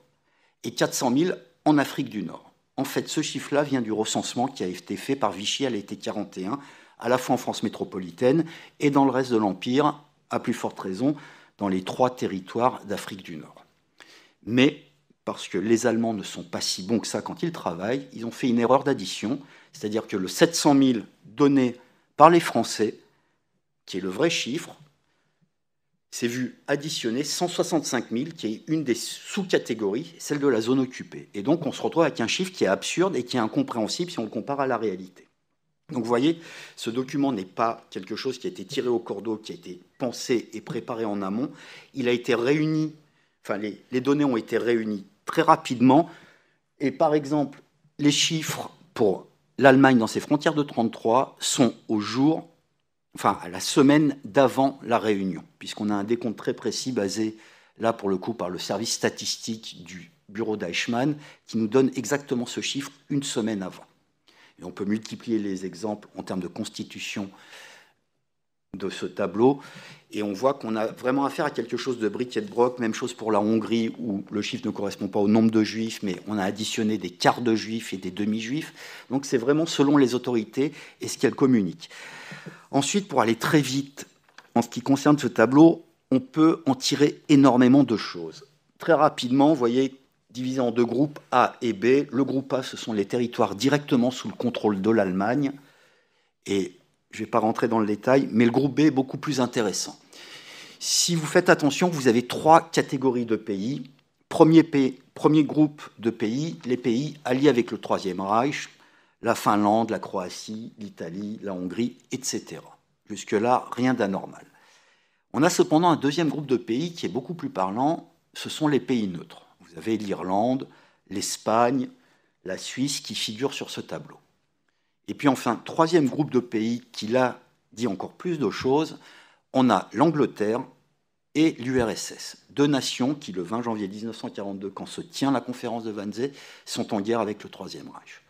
et 400 000 en Afrique du Nord. En fait, ce chiffre-là vient du recensement qui a été fait par Vichy à l'été 41, à la fois en France métropolitaine et dans le reste de l'Empire, à plus forte raison, dans les trois territoires d'Afrique du Nord. Mais parce que les Allemands ne sont pas si bons que ça quand ils travaillent, ils ont fait une erreur d'addition, c'est-à-dire que le 700 000 donné par les Français, qui est le vrai chiffre, s'est vu additionner 165 000, qui est une des sous-catégories, celle de la zone occupée. Et donc on se retrouve avec un chiffre qui est absurde et qui est incompréhensible si on le compare à la réalité. Donc vous voyez, ce document n'est pas quelque chose qui a été tiré au cordeau, qui a été pensé et préparé en amont. Il a été réuni, enfin les données ont été réunies très rapidement. Et par exemple, les chiffres pour l'Allemagne dans ses frontières de 33 sont au jour, enfin à la semaine d'avant la réunion, puisqu'on a un décompte très précis basé là pour le coup par le service statistique du bureau d'Eichmann qui nous donne exactement ce chiffre une semaine avant. Et on peut multiplier les exemples en termes de constitution de ce tableau. Et on voit qu'on a vraiment affaire à quelque chose de briquet de broc. Même chose pour la Hongrie, où le chiffre ne correspond pas au nombre de juifs, mais on a additionné des quarts de juifs et des demi-juifs. Donc c'est vraiment selon les autorités et ce qu'elles communiquent. Ensuite, pour aller très vite, en ce qui concerne ce tableau, on peut en tirer énormément de choses. Très rapidement, vous voyez, divisé en deux groupes A et B. Le groupe A, ce sont les territoires directement sous le contrôle de l'Allemagne. Et je ne vais pas rentrer dans le détail, mais le groupe B est beaucoup plus intéressant. Si vous faites attention, vous avez trois catégories de pays. Premier, pays, premier groupe de pays, les pays alliés avec le Troisième Reich, la Finlande, la Croatie, l'Italie, la Hongrie, etc. Jusque-là, rien d'anormal. On a cependant un deuxième groupe de pays qui est beaucoup plus parlant, ce sont les pays neutres. Vous avez l'Irlande, l'Espagne, la Suisse qui figurent sur ce tableau. Et puis enfin, troisième groupe de pays qui l'a dit encore plus de choses, on a l'Angleterre et l'URSS. Deux nations qui, le 20 janvier 1942, quand se tient la conférence de Wannsee, sont en guerre avec le Troisième Reich.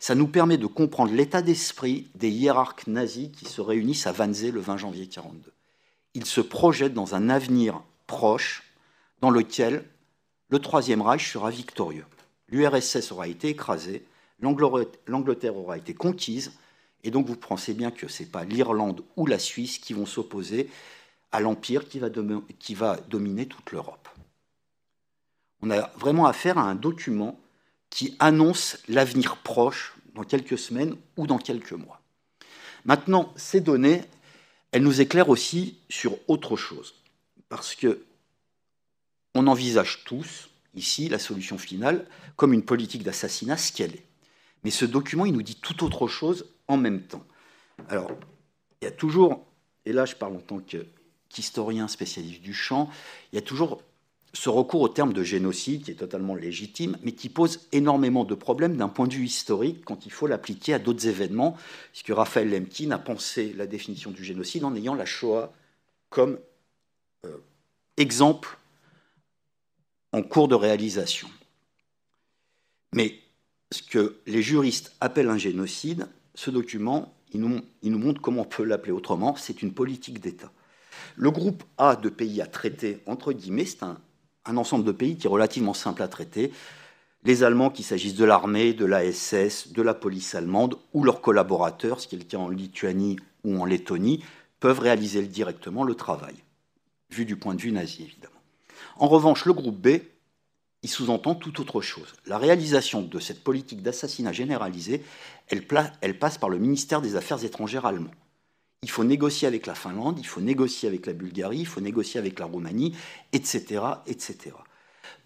Ça nous permet de comprendre l'état d'esprit des hiérarques nazis qui se réunissent à Wannsee le 20 janvier 1942. Ils se projettent dans un avenir proche dans lequel le Troisième Reich sera victorieux. L'URSS aura été écrasée, L'Angleterre aura été conquise, et donc vous pensez bien que ce n'est pas l'Irlande ou la Suisse qui vont s'opposer à l'Empire qui, qui va dominer toute l'Europe. On a vraiment affaire à un document qui annonce l'avenir proche dans quelques semaines ou dans quelques mois. Maintenant, ces données, elles nous éclairent aussi sur autre chose, parce que on envisage tous ici la solution finale comme une politique d'assassinat, ce qu'elle est. Mais ce document, il nous dit tout autre chose en même temps. Alors, il y a toujours, et là je parle en tant qu'historien spécialiste du champ, il y a toujours ce recours au terme de génocide qui est totalement légitime, mais qui pose énormément de problèmes d'un point de vue historique quand il faut l'appliquer à d'autres événements, puisque Raphaël Lemkin a pensé la définition du génocide en ayant la Shoah comme euh, exemple en cours de réalisation. Mais ce que les juristes appellent un génocide, ce document, il nous, montre comment on peut l'appeler autrement, c'est une politique d'État. Le groupe A de pays à traiter, entre guillemets, c'est un, ensemble de pays qui est relativement simple à traiter. Les Allemands, qu'il s'agisse de l'armée, de l'ASS, de la police allemande ou leurs collaborateurs, ce qui est le cas en Lituanie ou en Lettonie, peuvent réaliser directement le travail, vu du point de vue nazi évidemment. En revanche, le groupe B, il sous-entend tout autre chose. La réalisation de cette politique d'assassinat généralisé, elle, elle, passe par le ministère des Affaires étrangères allemand. Il faut négocier avec la Finlande, il faut négocier avec la Bulgarie, il faut négocier avec la Roumanie, etc. etc.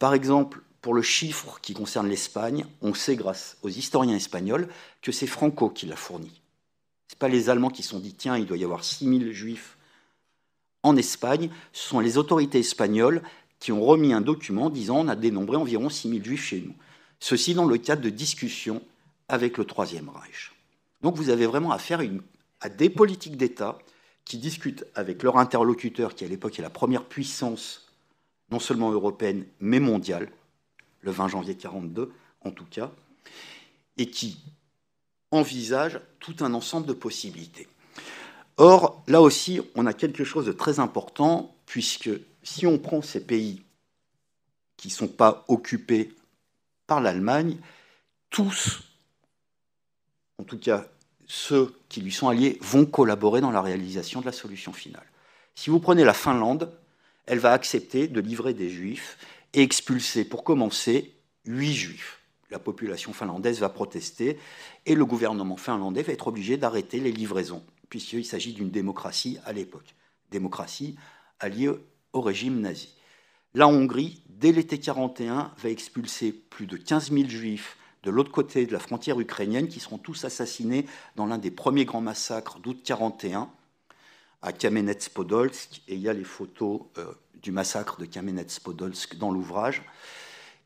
Par exemple, pour le chiffre qui concerne l'Espagne, on sait grâce aux historiens espagnols que c'est Franco qui l'a fourni. Ce pas les Allemands qui sont dit tiens, il doit y avoir 6000 juifs en Espagne, ce sont les autorités espagnoles qui ont remis un document disant on a dénombré environ 6000 juifs chez nous. Ceci dans le cadre de discussions avec le Troisième Reich. Donc vous avez vraiment affaire à, une, à des politiques d'État qui discutent avec leur interlocuteur, qui à l'époque est la première puissance, non seulement européenne, mais mondiale, le 20 janvier 1942 en tout cas, et qui envisagent tout un ensemble de possibilités. Or, là aussi, on a quelque chose de très important, puisque si on prend ces pays qui ne sont pas occupés par l'Allemagne, tous, en tout cas ceux qui lui sont alliés, vont collaborer dans la réalisation de la solution finale. Si vous prenez la Finlande, elle va accepter de livrer des juifs et expulser, pour commencer, huit juifs. La population finlandaise va protester et le gouvernement finlandais va être obligé d'arrêter les livraisons, puisqu'il s'agit d'une démocratie à l'époque. Démocratie alliée au régime nazi. La Hongrie, dès l'été 41, va expulser plus de 15 000 juifs de l'autre côté de la frontière ukrainienne, qui seront tous assassinés dans l'un des premiers grands massacres d'août 41 à Kamenets-Podolsk. Et il y a les photos euh, du massacre de Kamenets-Podolsk dans l'ouvrage.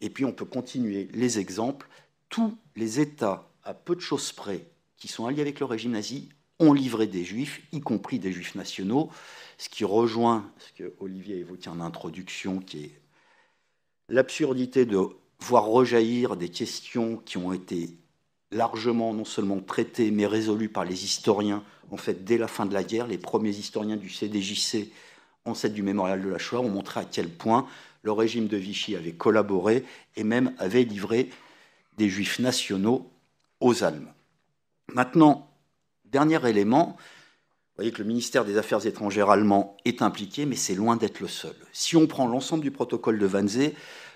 Et puis on peut continuer les exemples. Tous les États, à peu de choses près, qui sont alliés avec le régime nazi, ont livré des juifs, y compris des juifs nationaux. Ce qui rejoint ce que Olivier évoquait en introduction, qui est l'absurdité de voir rejaillir des questions qui ont été largement non seulement traitées, mais résolues par les historiens. En fait, dès la fin de la guerre, les premiers historiens du CDJC, ancêtres du mémorial de la Shoah, ont montré à quel point le régime de Vichy avait collaboré et même avait livré des juifs nationaux aux Allemands. Maintenant, dernier élément, vous voyez que le ministère des Affaires étrangères allemand est impliqué, mais c'est loin d'être le seul. Si on prend l'ensemble du protocole de Wannsee,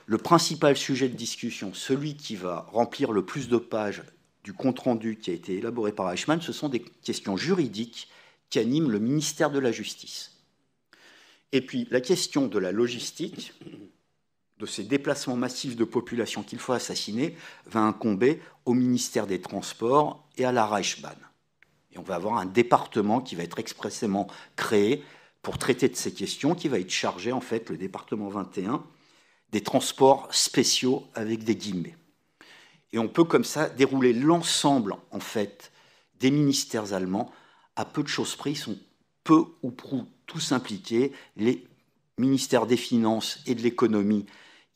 le principal sujet de discussion, celui qui va remplir le plus de pages du compte-rendu qui a été élaboré par Eichmann, ce sont des questions juridiques qui animent le ministère de la Justice. Et puis la question de la logistique, de ces déplacements massifs de populations qu'il faut assassiner, va incomber au ministère des Transports et à la Reichsbahn. Et on va avoir un département qui va être expressément créé pour traiter de ces questions, qui va être chargé, en fait, le département 21, des transports spéciaux avec des guillemets. Et on peut comme ça dérouler l'ensemble, en fait, des ministères allemands. À peu de choses prises, sont peu ou prou tous impliqués. Les ministères des Finances et de l'économie,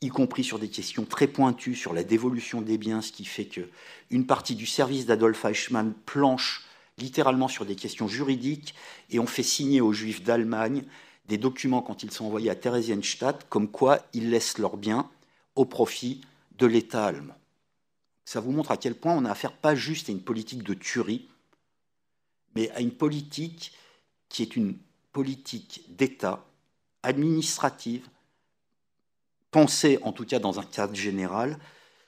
y compris sur des questions très pointues sur la dévolution des biens, ce qui fait que une partie du service d'Adolf Eichmann planche littéralement sur des questions juridiques, et on fait signer aux juifs d'Allemagne des documents quand ils sont envoyés à Theresienstadt, comme quoi ils laissent leurs biens au profit de l'État allemand. Ça vous montre à quel point on a affaire pas juste à une politique de tuerie, mais à une politique qui est une politique d'État administrative, pensée en tout cas dans un cadre général,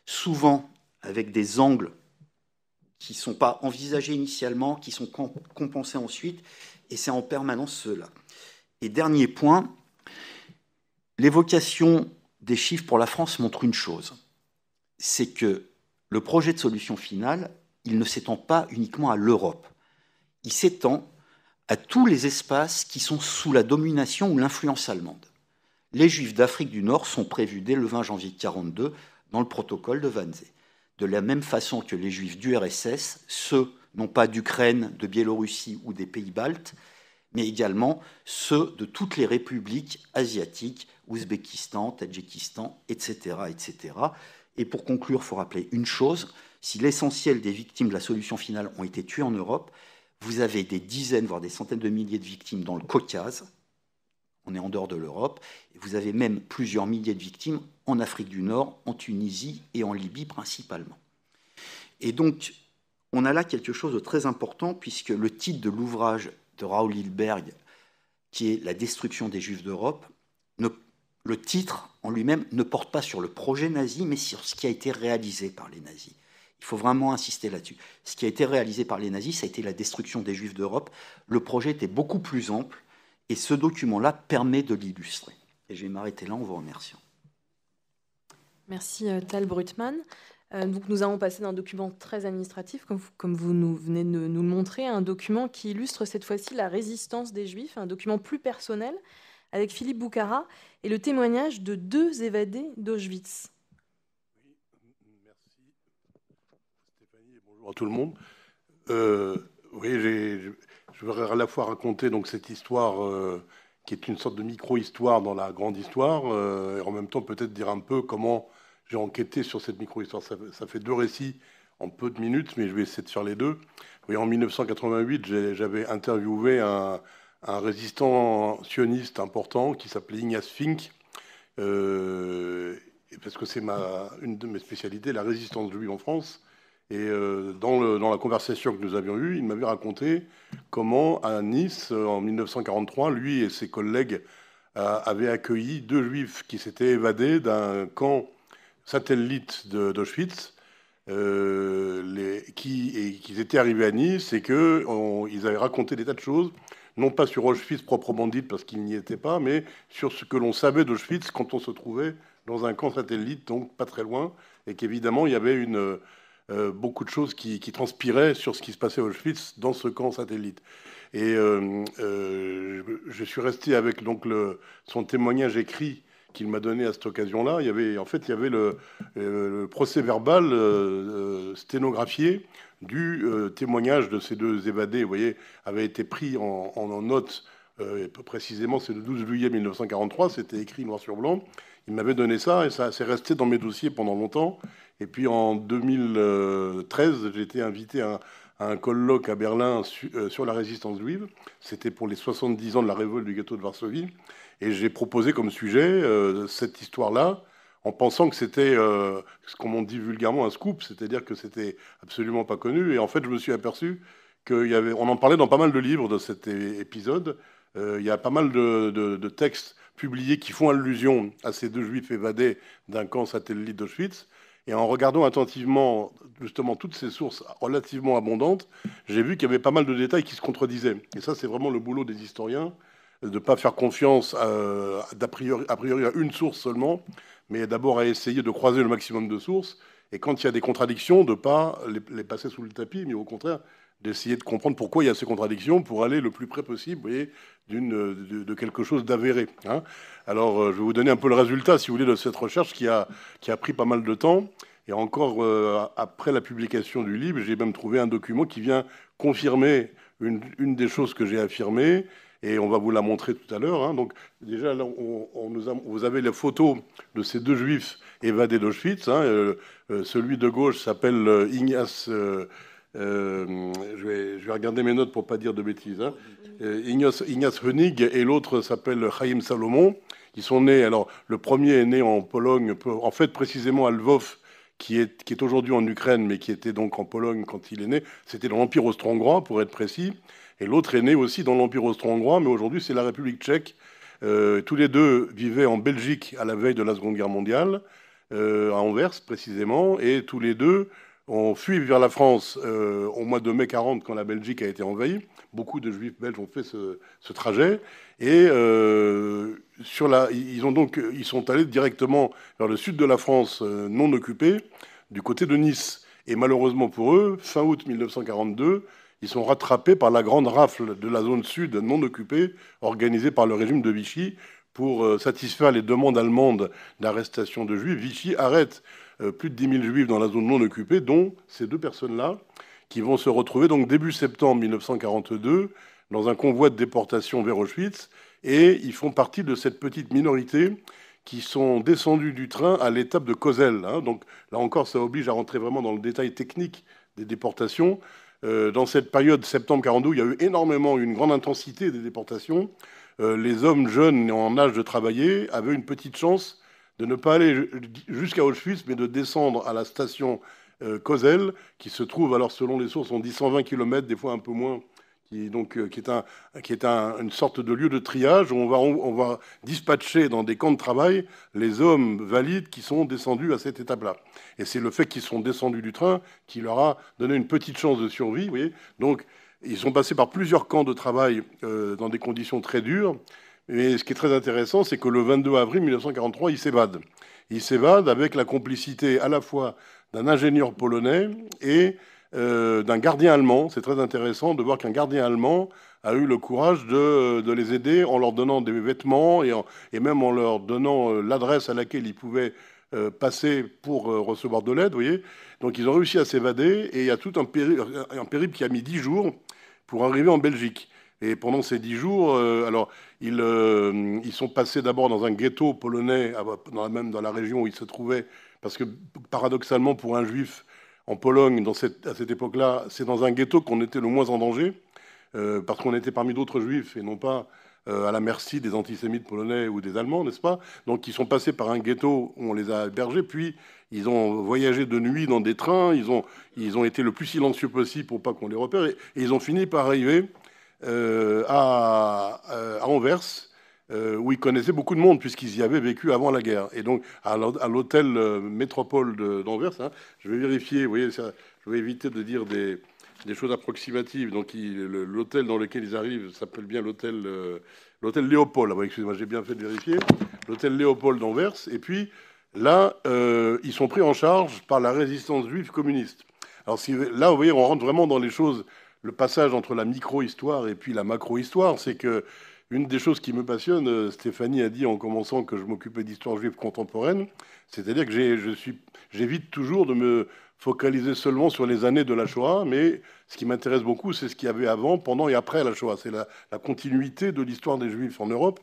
souvent avec des angles qui ne sont pas envisagés initialement, qui sont compensés ensuite, et c'est en permanence cela. Et dernier point, l'évocation des chiffres pour la France montre une chose, c'est que le projet de solution finale, il ne s'étend pas uniquement à l'Europe, il s'étend à tous les espaces qui sont sous la domination ou l'influence allemande. Les Juifs d'Afrique du Nord sont prévus dès le 20 janvier 1942 dans le protocole de Wannsee de la même façon que les juifs du RSS, ceux non pas d'Ukraine, de Biélorussie ou des pays baltes, mais également ceux de toutes les républiques asiatiques, Ouzbékistan, Tadjikistan, etc. Et pour conclure, il faut rappeler une chose, si l'essentiel des victimes de la solution finale ont été tuées en Europe, vous avez des dizaines, voire des centaines de milliers de victimes dans le Caucase, on est en dehors de l'Europe, vous avez même plusieurs milliers de victimes en Afrique du Nord, en Tunisie et en Libye principalement. Et donc, on a là quelque chose de très important, puisque le titre de l'ouvrage de Raoul Hilberg, qui est La destruction des Juifs d'Europe, le titre en lui-même ne porte pas sur le projet nazi, mais sur ce qui a été réalisé par les nazis. Il faut vraiment insister là-dessus. Ce qui a été réalisé par les nazis, ça a été la destruction des Juifs d'Europe. Le projet était beaucoup plus ample, et ce document-là permet de l'illustrer. Et je vais m'arrêter là en vous remerciant. Merci euh, Tal Brutman. Euh, donc nous avons passé d'un document très administratif, comme vous, comme vous nous venez de nous le montrer, à un document qui illustre cette fois-ci la résistance des Juifs, un document plus personnel, avec Philippe Boukara, et le témoignage de deux évadés d'Auschwitz. merci Stéphanie et bonjour à tout le monde. Euh, oui, je voudrais à la fois raconter donc, cette histoire qui est une sorte de micro-histoire dans la grande histoire, et en même temps peut-être dire un peu comment j'ai enquêté sur cette micro-histoire. Ça, fait deux récits en peu de minutes, mais je vais essayer de faire les deux. Oui, en 1988, j'avais interviewé un, résistant sioniste important qui s'appelait Ignace Fink, euh, parce que c'est une de mes spécialités, la résistance juive en France. Et euh, dans, le, dans, la conversation que nous avions eue, il m'avait raconté comment à Nice, euh, en 1943, lui et ses collègues avaient accueilli deux juifs qui s'étaient évadés d'un camp satellite d'Auschwitz, euh, qui, qui, étaient arrivés à Nice et qu'ils avaient raconté des tas de choses, non pas sur Auschwitz proprement dit parce qu'ils n'y étaient pas, mais sur ce que l'on savait d'Auschwitz quand on se trouvait dans un camp satellite, donc pas très loin, et qu'évidemment il y avait une, euh, beaucoup de choses qui, transpiraient sur ce qui se passait à Auschwitz dans ce camp satellite. Et euh, euh, je suis resté avec donc le, son témoignage écrit qu'il m'a donné à cette occasion-là. Il y avait, en fait, il y avait le, euh, procès verbal euh, euh, sténographié du témoignage de ces deux évadés. Vous voyez, avait été pris en, en, note. précisément, c'est le 12 juillet 1943. C'était écrit noir sur blanc. Il m'avait donné ça et ça s'est resté dans mes dossiers pendant longtemps. Et puis en 2013, j'ai été invité à, un colloque à Berlin sur la résistance juive. C'était pour les 70 ans de la révolte du gâteau de Varsovie. Et j'ai proposé comme sujet euh, cette histoire-là en pensant que c'était, euh, ce qu'on dit vulgairement, un scoop, c'est-à-dire que c'était absolument pas connu. Et en fait, je me suis aperçu qu'on en parlait dans pas mal de livres de cet épisode. Euh, il y a pas mal de, de, textes publiés qui font allusion à ces deux juifs évadés d'un camp satellite d'Auschwitz. Et en regardant attentivement justement toutes ces sources relativement abondantes, j'ai vu qu'il y avait pas mal de détails qui se contredisaient. Et ça, c'est vraiment le boulot des historiens de ne pas faire confiance a priori à une source seulement, mais d'abord à essayer de croiser le maximum de sources. Et quand il y a des contradictions, de ne pas les, passer sous le tapis, mais au contraire, d'essayer de comprendre pourquoi il y a ces contradictions pour aller le plus près possible, de, quelque chose d'avéré. Hein. Alors, euh, je vais vous donner un peu le résultat, si vous voulez, de cette recherche qui a, pris pas mal de temps. Et encore, euh, après la publication du livre, j'ai même trouvé un document qui vient confirmer une des choses que j'ai affirmées et on va vous la montrer tout à l'heure. Hein. Donc déjà, vous avez les photos de ces deux juifs évadés d'Auschwitz. Hein. Euh, euh, celui de gauche s'appelle euh, Ignace. je, vais, regarder mes notes pour pas dire de bêtises. Hein. Ignace, Ignace et l'autre s'appelle Chaim Salomon. Ils sont nés. Alors le premier est né en Pologne, en fait précisément à Lvov, qui est, qui est aujourd'hui en Ukraine, mais qui était donc en Pologne quand il est né. C'était dans l'Empire austro-hongrois, pour être précis. Et l'autre est né aussi dans l'Empire austro-hongrois, mais aujourd'hui c'est la République tchèque. Euh, tous les deux vivaient en Belgique à la veille de la Seconde Guerre mondiale, euh, à Anvers précisément, et tous les deux ont fui vers la France euh, au mois de mai 40 quand la Belgique a été envahie. Beaucoup de juifs belges ont fait ce, trajet et ils, ils sont allés directement vers le sud de la France non occupée, du côté de Nice. Et malheureusement pour eux, fin août 1942, ils sont rattrapés par la grande rafle de la zone sud non occupée organisée par le régime de Vichy pour euh, satisfaire les demandes allemandes d'arrestation de juifs. Vichy arrête euh, plus de 10 000 juifs dans la zone non occupée, dont ces deux personnes-là, qui vont se retrouver donc début septembre 1942 dans un convoi de déportation vers Auschwitz. Et ils font partie de cette petite minorité qui sont descendus du train à l'étape de Cosel. Hein. Donc là encore, ça oblige à rentrer vraiment dans le détail technique des déportations. Euh, dans cette période septembre 42, il y a eu énormément, une grande intensité des déportations. Euh, les hommes jeunes en âge de travailler avaient une petite chance de ne pas aller jusqu'à Auschwitz, mais de descendre à la station euh, Kozel, qui se trouve, alors selon les sources, en 1020 120 km, des fois un peu moins qui est donc euh, qui est un qui est un, une sorte de lieu de triage où on va on va dispatcher dans des camps de travail les hommes valides qui sont descendus à cette étape-là. Et c'est le fait qu'ils sont descendus du train qui leur a donné une petite chance de survie. Vous voyez donc ils sont passés par plusieurs camps de travail euh, dans des conditions très dures. Et ce qui est très intéressant, c'est que le 22 avril 1943, ils s'évadent. Ils s'évadent avec la complicité à la fois d'un ingénieur polonais et euh, d'un gardien allemand. C'est très intéressant de voir qu'un gardien allemand a eu le courage de, euh, les aider en leur donnant des vêtements et, même en leur donnant euh, l'adresse à laquelle ils pouvaient passer pour recevoir de l'aide. voyez Donc ils ont réussi à s'évader et il y a tout un, périple qui a mis dix jours pour arriver en Belgique. Et pendant ces dix jours, alors ils, sont passés d'abord dans un ghetto polonais, dans la, même dans la région où ils se trouvaient, parce que paradoxalement, pour un juif, en Pologne, à cette époque-là, c'est dans un ghetto qu'on était le moins en danger, euh, parce qu'on était parmi d'autres juifs et non pas euh, à la merci des antisémites polonais ou des Allemands, n'est-ce pas Donc ils sont passés par un ghetto où on les a hébergés, puis ils ont voyagé de nuit dans des trains, ils ont, été le plus silencieux possible pour pas qu'on les repère, et, ils ont fini par arriver euh, à, à Anvers, euh, où ils connaissaient beaucoup de monde, puisqu'ils y avaient vécu avant la guerre. Et donc, à l'hôtel euh, Métropole d'Anvers, hein, je vais vérifier, vous voyez, ça, je vais éviter de dire des, choses approximatives. Donc, l'hôtel dans lequel ils arrivent s'appelle bien l'hôtel euh, l'hôtel Léopold. Ah, bah, Excusez-moi, j'ai bien fait de vérifier. L'hôtel Léopold d'Anvers. Et puis, là, ils sont pris en charge par la résistance juive communiste. Alors, si, là, vous voyez, on rentre vraiment dans les choses. Le passage entre la micro-histoire et puis la macro-histoire, c'est que une des choses qui me passionne, euh, Stéphanie a dit en commençant que je m'occupais d'histoire juive contemporaine, c'est-à-dire que j'évite toujours de me focaliser seulement sur les années de la Shoah, mais ce qui m'intéresse beaucoup, c'est ce qu'il y avait avant, pendant et après la Shoah. C'est la, continuité de l'histoire des Juifs en Europe.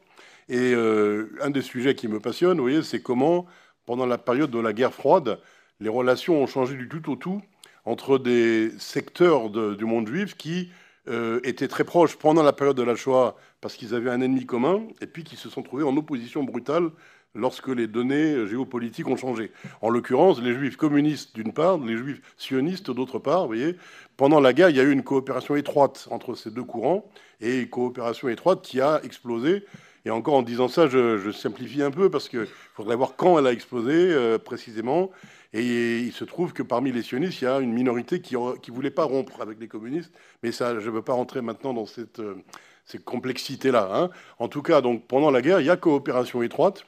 Et euh, un des sujets qui me passionne, vous voyez, c'est comment, pendant la période de la guerre froide, les relations ont changé du tout au tout entre des secteurs du monde juif qui euh, étaient très proches pendant la période de la Shoah parce qu'ils avaient un ennemi commun, et puis qui se sont trouvés en opposition brutale lorsque les données géopolitiques ont changé. En l'occurrence, les juifs communistes d'une part, les juifs sionistes d'autre part. Vous voyez, pendant la guerre, il y a eu une coopération étroite entre ces deux courants, et une coopération étroite qui a explosé. Et encore en disant ça, je, simplifie un peu parce qu'il faudrait voir quand elle a explosé euh, précisément. Et il se trouve que parmi les sionistes, il y a une minorité qui ne voulait pas rompre avec les communistes. Mais ça, je ne veux pas rentrer maintenant dans cette, euh, complexité-là. Hein. En tout cas, donc, pendant la guerre, il y a coopération étroite.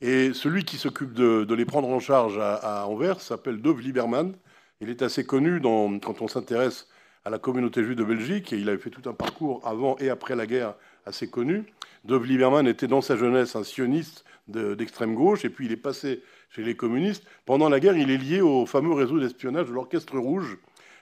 Et celui qui s'occupe de, les prendre en charge à, Anvers s'appelle Dove Lieberman. Il est assez connu quand on s'intéresse à la communauté juive de Belgique. Et il avait fait tout un parcours avant et après la guerre assez connu. Dove Lieberman était dans sa jeunesse un sioniste d'extrême gauche. Et puis il est passé chez les communistes. Pendant la guerre, il est lié au fameux réseau d'espionnage de l'Orchestre Rouge.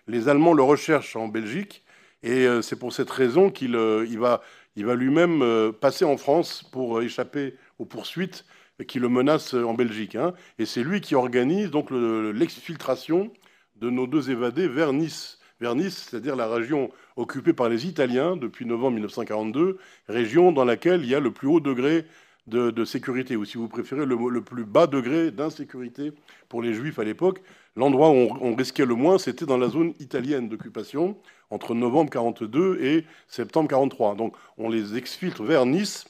Les Allemands le recherchent en Belgique, et euh, c'est pour cette raison qu'il euh, va, lui-même euh, passer en France pour échapper aux poursuites qui le menacent en Belgique. Hein. Et c'est lui qui organise donc l'exfiltration de nos deux évadés vers Nice. Vers Nice, c'est-à-dire la région occupée par les Italiens depuis novembre 1942, région dans laquelle il y a le plus haut degré de, sécurité, ou si vous préférez, le, plus bas degré d'insécurité pour les Juifs à l'époque. L'endroit où on, risquait le moins, c'était dans la zone italienne d'occupation, entre novembre 42 et septembre 43. Donc on les exfiltre vers Nice.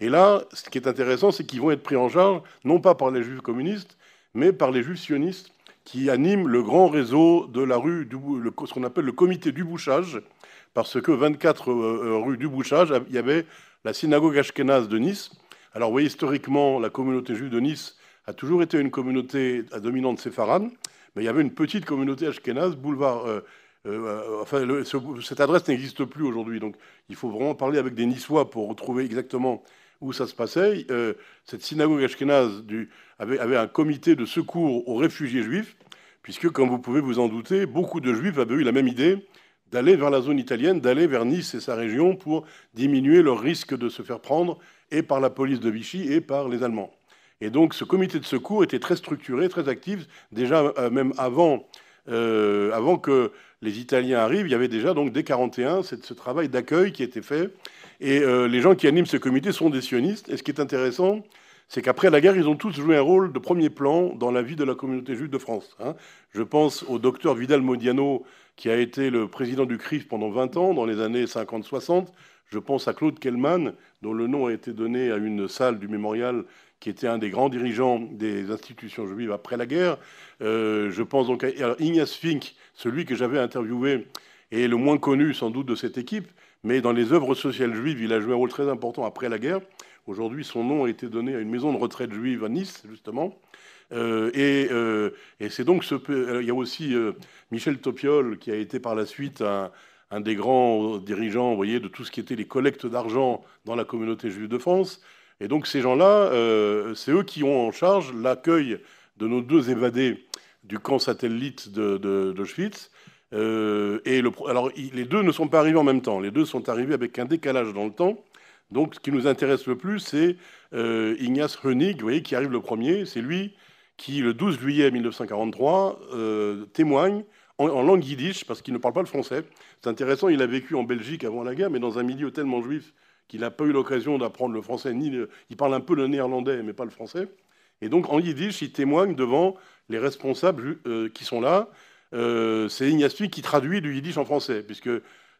Et là, ce qui est intéressant, c'est qu'ils vont être pris en charge, non pas par les Juifs communistes, mais par les Juifs sionistes, qui animent le grand réseau de la rue, du, ce qu'on appelle le comité du bouchage, parce que 24 euh, euh, rues rue du Bouchage, il y avait la synagogue Ashkenaz de Nice, alors, vous voyez, historiquement, la communauté juive de Nice a toujours été une communauté à dominante séfarade, mais il y avait une petite communauté ashkénaze, boulevard. Euh, euh, enfin, cette adresse n'existe plus aujourd'hui, donc il faut vraiment parler avec des Niçois pour retrouver exactement où ça se passait. Euh, cette synagogue ashkénaze avait, un comité de secours aux réfugiés juifs, puisque, comme vous pouvez vous en douter, beaucoup de juifs avaient eu la même idée d'aller vers la zone italienne, d'aller vers Nice et sa région pour diminuer leur risque de se faire prendre et par la police de Vichy et par les Allemands. Et donc ce comité de secours était très structuré, très actif, déjà euh, même avant, euh, avant que les Italiens arrivent, il y avait déjà donc dès 41 ce travail d'accueil qui était fait. Et euh, les gens qui animent ce comité sont des sionistes. Et ce qui est intéressant, c'est qu'après la guerre, ils ont tous joué un rôle de premier plan dans la vie de la communauté juive de France. Hein. Je pense au docteur Vidal Modiano, qui a été le président du CRIF pendant 20 ans, dans les années 50-60, je pense à Claude Kellman, dont le nom a été donné à une salle du mémorial qui était un des grands dirigeants des institutions juives après la guerre. Euh, je pense donc à Ignace Fink, celui que j'avais interviewé et le moins connu sans doute de cette équipe, mais dans les œuvres sociales juives, il a joué un rôle très important après la guerre. Aujourd'hui, son nom a été donné à une maison de retraite juive à Nice, justement. Euh, et, euh, et c'est donc ce. Il y a aussi Michel Topiol, qui a été par la suite un, un des grands euh, dirigeants vous voyez, de tout ce qui était les collectes d'argent dans la communauté juive de France. Et donc ces gens-là, euh, c'est eux qui ont en charge l'accueil de nos deux évadés du camp satellite d'Auschwitz. De, euh, et alors les deux ne sont pas arrivés en même temps, les deux sont arrivés avec un décalage dans le temps. Donc ce qui nous intéresse le plus, c'est Ignace Rönig, vous voyez, qui arrive le premier. C'est lui qui, le 12 juillet 1943, témoigne en, langue yiddish, parce qu'il ne parle pas le français. C'est intéressant, il a vécu en Belgique avant la guerre, mais dans un milieu tellement juif qu'il n'a pas eu l'occasion d'apprendre le français, ni il parle un peu le néerlandais, mais pas le français. Et donc en yiddish, il témoigne devant les responsables euh, qui sont là. Euh, c'est Ignatui qui traduit du yiddish en français, puisque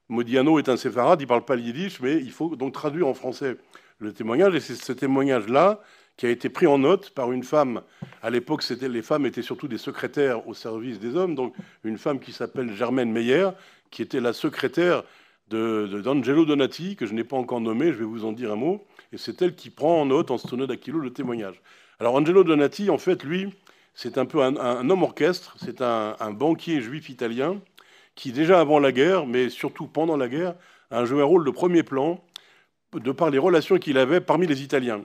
Modiano est un séfarade, il ne parle pas le yiddish, mais il faut donc traduire en français le témoignage. Et c'est ce témoignage-là qui a été pris en note par une femme. À l'époque, les femmes étaient surtout des secrétaires au service des hommes, donc une femme qui s'appelle Germaine Meyer, qui était la secrétaire d'Angelo Donati, que je n'ai pas encore nommé, je vais vous en dire un mot, et c'est elle qui prend en note en d'Aquilo le témoignage. Alors Angelo Donati, en fait, lui, c'est un peu un, homme orchestre, c'est un, banquier juif italien qui, déjà avant la guerre, mais surtout pendant la guerre, a joué un rôle de premier plan de par les relations qu'il avait parmi les Italiens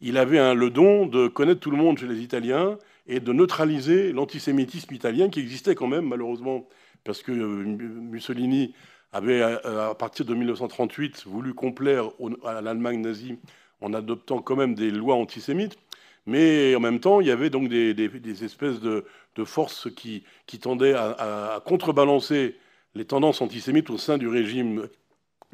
il avait un, le don de connaître tout le monde chez les Italiens et de neutraliser l'antisémitisme italien qui existait quand même, malheureusement, parce que euh, Mussolini avait, euh, euh, à partir de 1938, voulu complaire à l'Allemagne nazie en adoptant quand même des lois antisémites. Mais en même temps, il y avait donc des, espèces de, forces qui, tendaient à, contrebalancer les tendances antisémites au sein du régime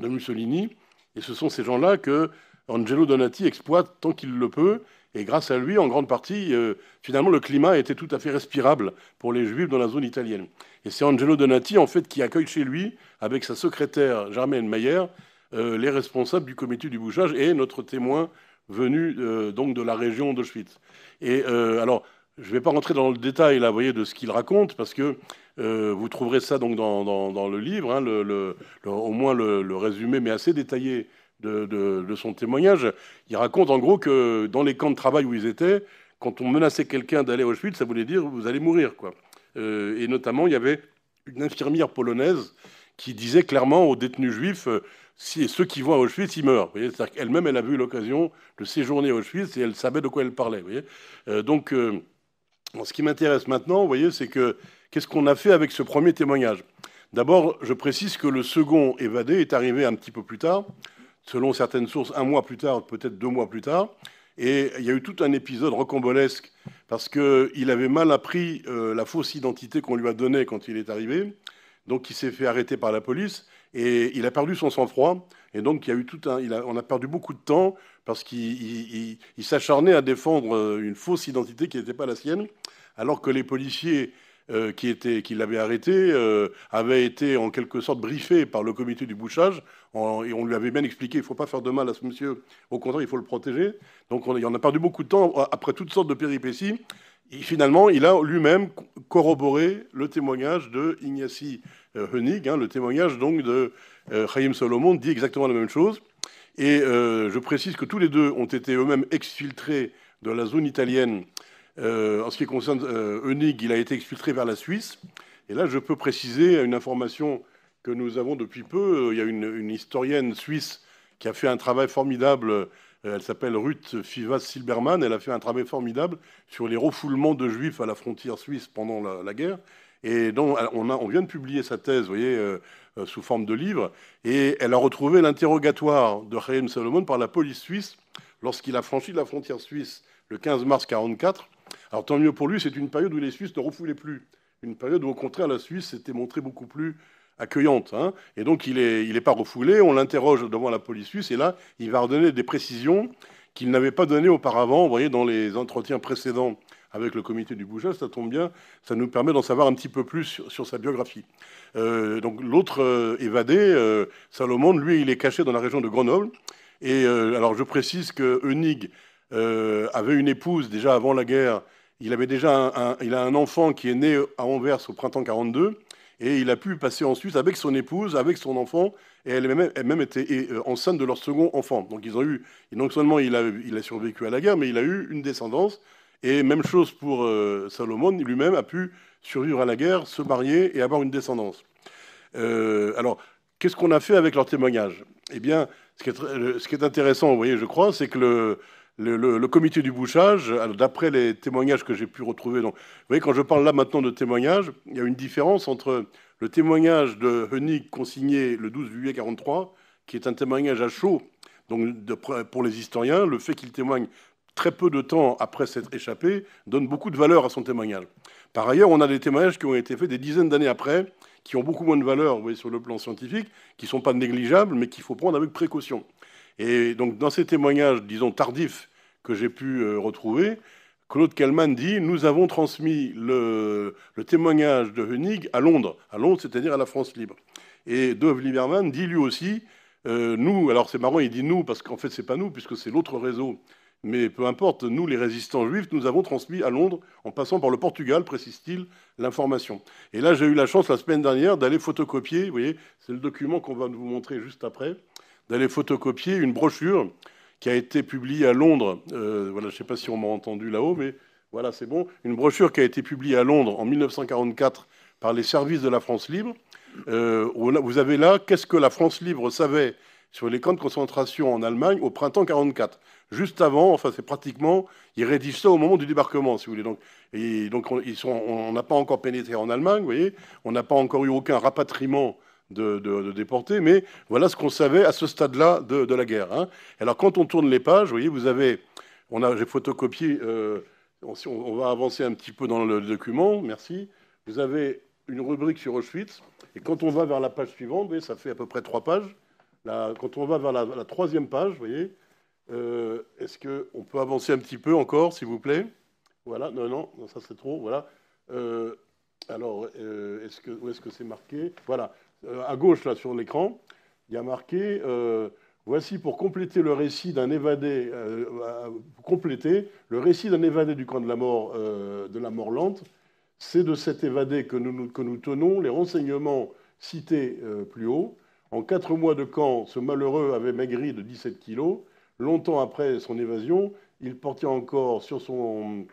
de Mussolini. Et ce sont ces gens-là que Angelo Donati exploite tant qu'il le peut. Et grâce à lui, en grande partie, euh, finalement, le climat était tout à fait respirable pour les Juifs dans la zone italienne. Et c'est Angelo Donati, en fait, qui accueille chez lui, avec sa secrétaire Germaine Maillère, euh, les responsables du comité du bouchage et notre témoin venu euh, donc de la région d'Auschwitz. Et alors, je ne vais pas rentrer dans le détail là, vous voyez, de ce qu'il raconte, parce que vous trouverez ça donc dans, le livre, hein, le, au moins le, résumé, mais assez détaillé de, son témoignage. Il raconte en gros que dans les camps de travail où ils étaient, quand on menaçait quelqu'un d'aller au Auschwitz, ça voulait dire vous allez mourir. Quoi. Euh, et notamment, il y avait une infirmière polonaise qui disait clairement aux détenus juifs euh, si, ceux qui vont à Auschwitz, ils meurent. cest à même elle a eu l'occasion de séjourner à Auschwitz et elle savait de quoi elle parlait. Euh, donc, ce qui m'intéresse maintenant, vous voyez, c'est que qu'est-ce qu'on a fait avec ce premier témoignage D'abord, je précise que le second évadé est arrivé un petit peu plus tard selon certaines sources, un mois plus tard, peut-être deux mois plus tard. Et il y a eu tout un épisode rocambolesque parce qu'il avait mal appris euh, la fausse identité qu'on lui a donnée quand il est arrivé. Donc il s'est fait arrêter par la police et il a perdu son sang-froid. Et donc il a eu tout un, on a perdu beaucoup de temps parce qu'il s'acharnait à défendre euh, une fausse identité qui n'était pas la sienne, alors que les policiers euh, qui, l'avait arrêté euh, avait été en quelque sorte briefé par le comité du bouchage. on lui avait bien expliqué, il ne faut pas faire de mal à ce monsieur. Au contraire, il faut le protéger. Donc on, en a perdu beaucoup de temps euh, après toutes sortes de péripéties. Et finalement, il a lui-même corroboré le témoignage de Ignacy Hennig, hein, le témoignage donc de euh, Chaim Solomon dit exactement la même chose. Et je précise que tous les deux ont été eux-mêmes exfiltrés de la zone italienne euh, en ce qui concerne euh, il a été exfiltré vers la Suisse. Et là, je peux préciser une information que nous avons depuis peu. Euh, il y a une, historienne suisse qui a fait un travail formidable. Euh, elle s'appelle Ruth Fivas Silbermann Elle a fait un travail formidable sur les refoulements de juifs à la frontière suisse pendant la, guerre. Et donc, on, vient de publier sa thèse, vous voyez, sous forme de livre. Et elle a retrouvé l'interrogatoire de Chaim Salomon par la police suisse lorsqu'il a franchi la frontière suisse le 15 mars 1944 alors tant mieux pour lui, c'est une période où les Suisses ne refoulaient plus. Une période où au contraire la Suisse s'était montrée beaucoup plus accueillante. Hein. Et donc il n'est il pas refoulé, on l'interroge devant la police suisse et là il va redonner des précisions qu'il n'avait pas données auparavant. Vous voyez, dans les entretiens précédents avec le comité du Bougeat, ça tombe bien, ça nous permet d'en savoir un petit peu plus sur, sa biographie. Euh, donc l'autre euh, évadé, euh, Salomon, lui, il est caché dans la région de Grenoble. Et alors je précise que Eunig avait une épouse déjà avant la guerre il avait déjà un, il a un enfant qui est né à Anvers au printemps 42 et il a pu passer en Suisse avec son épouse, avec son enfant, et elle même, même était euh, enceinte de leur second enfant. Donc ils ont eu, non seulement il a, il a survécu à la guerre, mais il a eu une descendance. Et même chose pour euh, Salomon, lui-même a pu survivre à la guerre, se marier et avoir une descendance. Euh, alors, qu'est-ce qu'on a fait avec leur témoignage Eh bien, ce qui est, ce qui est intéressant, vous voyez, je crois, c'est que le, le, comité du bouchage, d'après les témoignages que j'ai pu retrouver, vous voyez, quand je parle là maintenant de témoignages, il y a une différence entre le témoignage de Hoenig consigné le 12 juillet 43, qui est un témoignage à chaud, pour les historiens, le fait qu'il témoigne très peu de temps après s'être échappé donne beaucoup de valeur à son témoignage. Par ailleurs, on a des témoignages qui ont été faits des dizaines d'années après, qui ont beaucoup moins de valeur vous sur le plan scientifique, qui ne sont pas négligeables, mais qu'il faut prendre avec précaution. Et donc, dans ces témoignages, disons, tardifs que j'ai pu euh, retrouver, Claude Kalman dit Nous avons transmis le, témoignage de Hoenig à Londres, à Londres, c'est-à-dire à la France libre. Et Dove Lieberman dit lui aussi euh, Nous, alors c'est marrant, il dit nous, parce qu'en fait, c'est pas nous, puisque c'est l'autre réseau. Mais peu importe, nous, les résistants juifs, nous avons transmis à Londres, en passant par le Portugal, précise-t-il, l'information. Et là, j'ai eu la chance la semaine dernière d'aller photocopier, vous voyez, c'est le document qu'on va vous montrer juste après d'aller photocopier une brochure qui a été publiée à Londres. Euh, voilà, je ne sais pas si on m'a entendu là-haut, mais voilà, c'est bon. Une brochure qui a été publiée à Londres en 1944 par les services de la France libre. Euh, vous avez là qu'est-ce que la France libre savait sur les camps de concentration en Allemagne au printemps 44. Juste avant, enfin, c'est pratiquement, ils rédigent ça au moment du débarquement, si vous voulez. Donc, donc on n'a pas encore pénétré en Allemagne, vous voyez. On n'a pas encore eu aucun rapatriement de, déporter, mais voilà ce qu'on savait à ce stade-là de, la guerre. Hein. Alors quand on tourne les pages, vous voyez, vous avez, on a, j'ai photocopié, euh, on, va avancer un petit peu dans le document, merci. Vous avez une rubrique sur Auschwitz, et quand on va vers la page suivante, vous voyez, ça fait à peu près trois pages. quand on va vers la, troisième page, vous voyez, euh, est-ce qu'on peut avancer un petit peu encore, s'il vous plaît Voilà, non, non, ça c'est trop, voilà. Euh, alors, où est-ce que c'est marqué Voilà. Euh, à gauche là sur l'écran, il y a marqué euh, Voici pour compléter le récit d'un évadé, euh, compléter le récit d'un évadé du camp de la mort de la mort lente. C'est de cet évadé que nous, que nous tenons les renseignements cités plus haut. En quatre mois de camp, ce malheureux avait maigri de 17 kilos. Longtemps après son évasion, il portait encore sur son,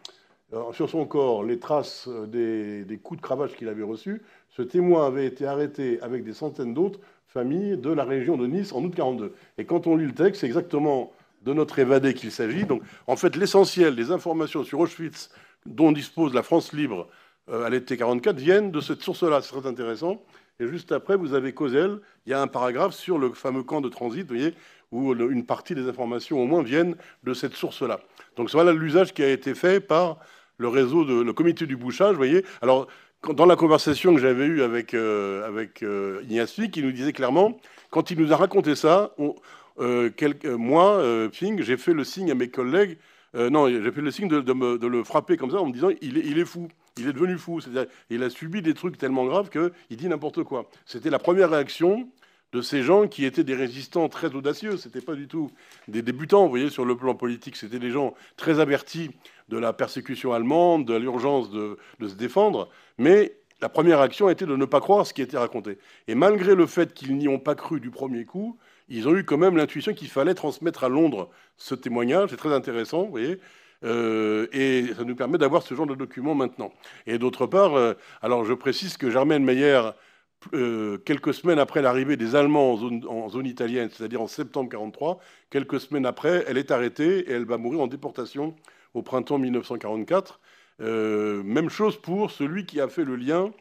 sur son corps les traces des, coups de cravache qu'il avait reçus. Ce témoin avait été arrêté avec des centaines d'autres familles de la région de Nice en août 42. Et quand on lit le texte, c'est exactement de notre évadé qu'il s'agit. Donc, en fait, l'essentiel des informations sur Auschwitz dont dispose la France libre euh, à l'été 44 viennent de cette source-là. C'est très intéressant. Et juste après, vous avez Causel. Il y a un paragraphe sur le fameux camp de transit, vous voyez, où une partie des informations au moins viennent de cette source-là. Donc voilà l'usage qui a été fait par le réseau, de, le comité du bouchage, vous voyez. Alors, quand, dans la conversation que j'avais eue avec, euh, avec euh, qui nous disait clairement, quand il nous a raconté ça, on, euh, moi, j'ai fait le signe à mes collègues, non, j'ai fait le signe de, le frapper comme ça en me disant, il est, fou. Il est devenu fou, c'est-à-dire, il a subi des trucs tellement graves qu'il dit n'importe quoi. C'était la première réaction de ces gens qui étaient des résistants très audacieux. C'était pas du tout des débutants, vous voyez, sur le plan politique. C'était des gens très avertis de la persécution allemande, de l'urgence de, se défendre. Mais la première action était de ne pas croire ce qui était raconté. Et malgré le fait qu'ils n'y ont pas cru du premier coup, ils ont eu quand même l'intuition qu'il fallait transmettre à Londres ce témoignage. C'est très intéressant, vous voyez. Euh, et ça nous permet d'avoir ce genre de document maintenant. Et d'autre part, euh, alors je précise que Germaine Meyer euh, quelques semaines après l'arrivée des Allemands en zone, italienne, c'est-à-dire en septembre 1943, quelques semaines après, elle est arrêtée et elle va mourir en déportation au printemps 1944. Euh, même chose pour celui qui a fait le lien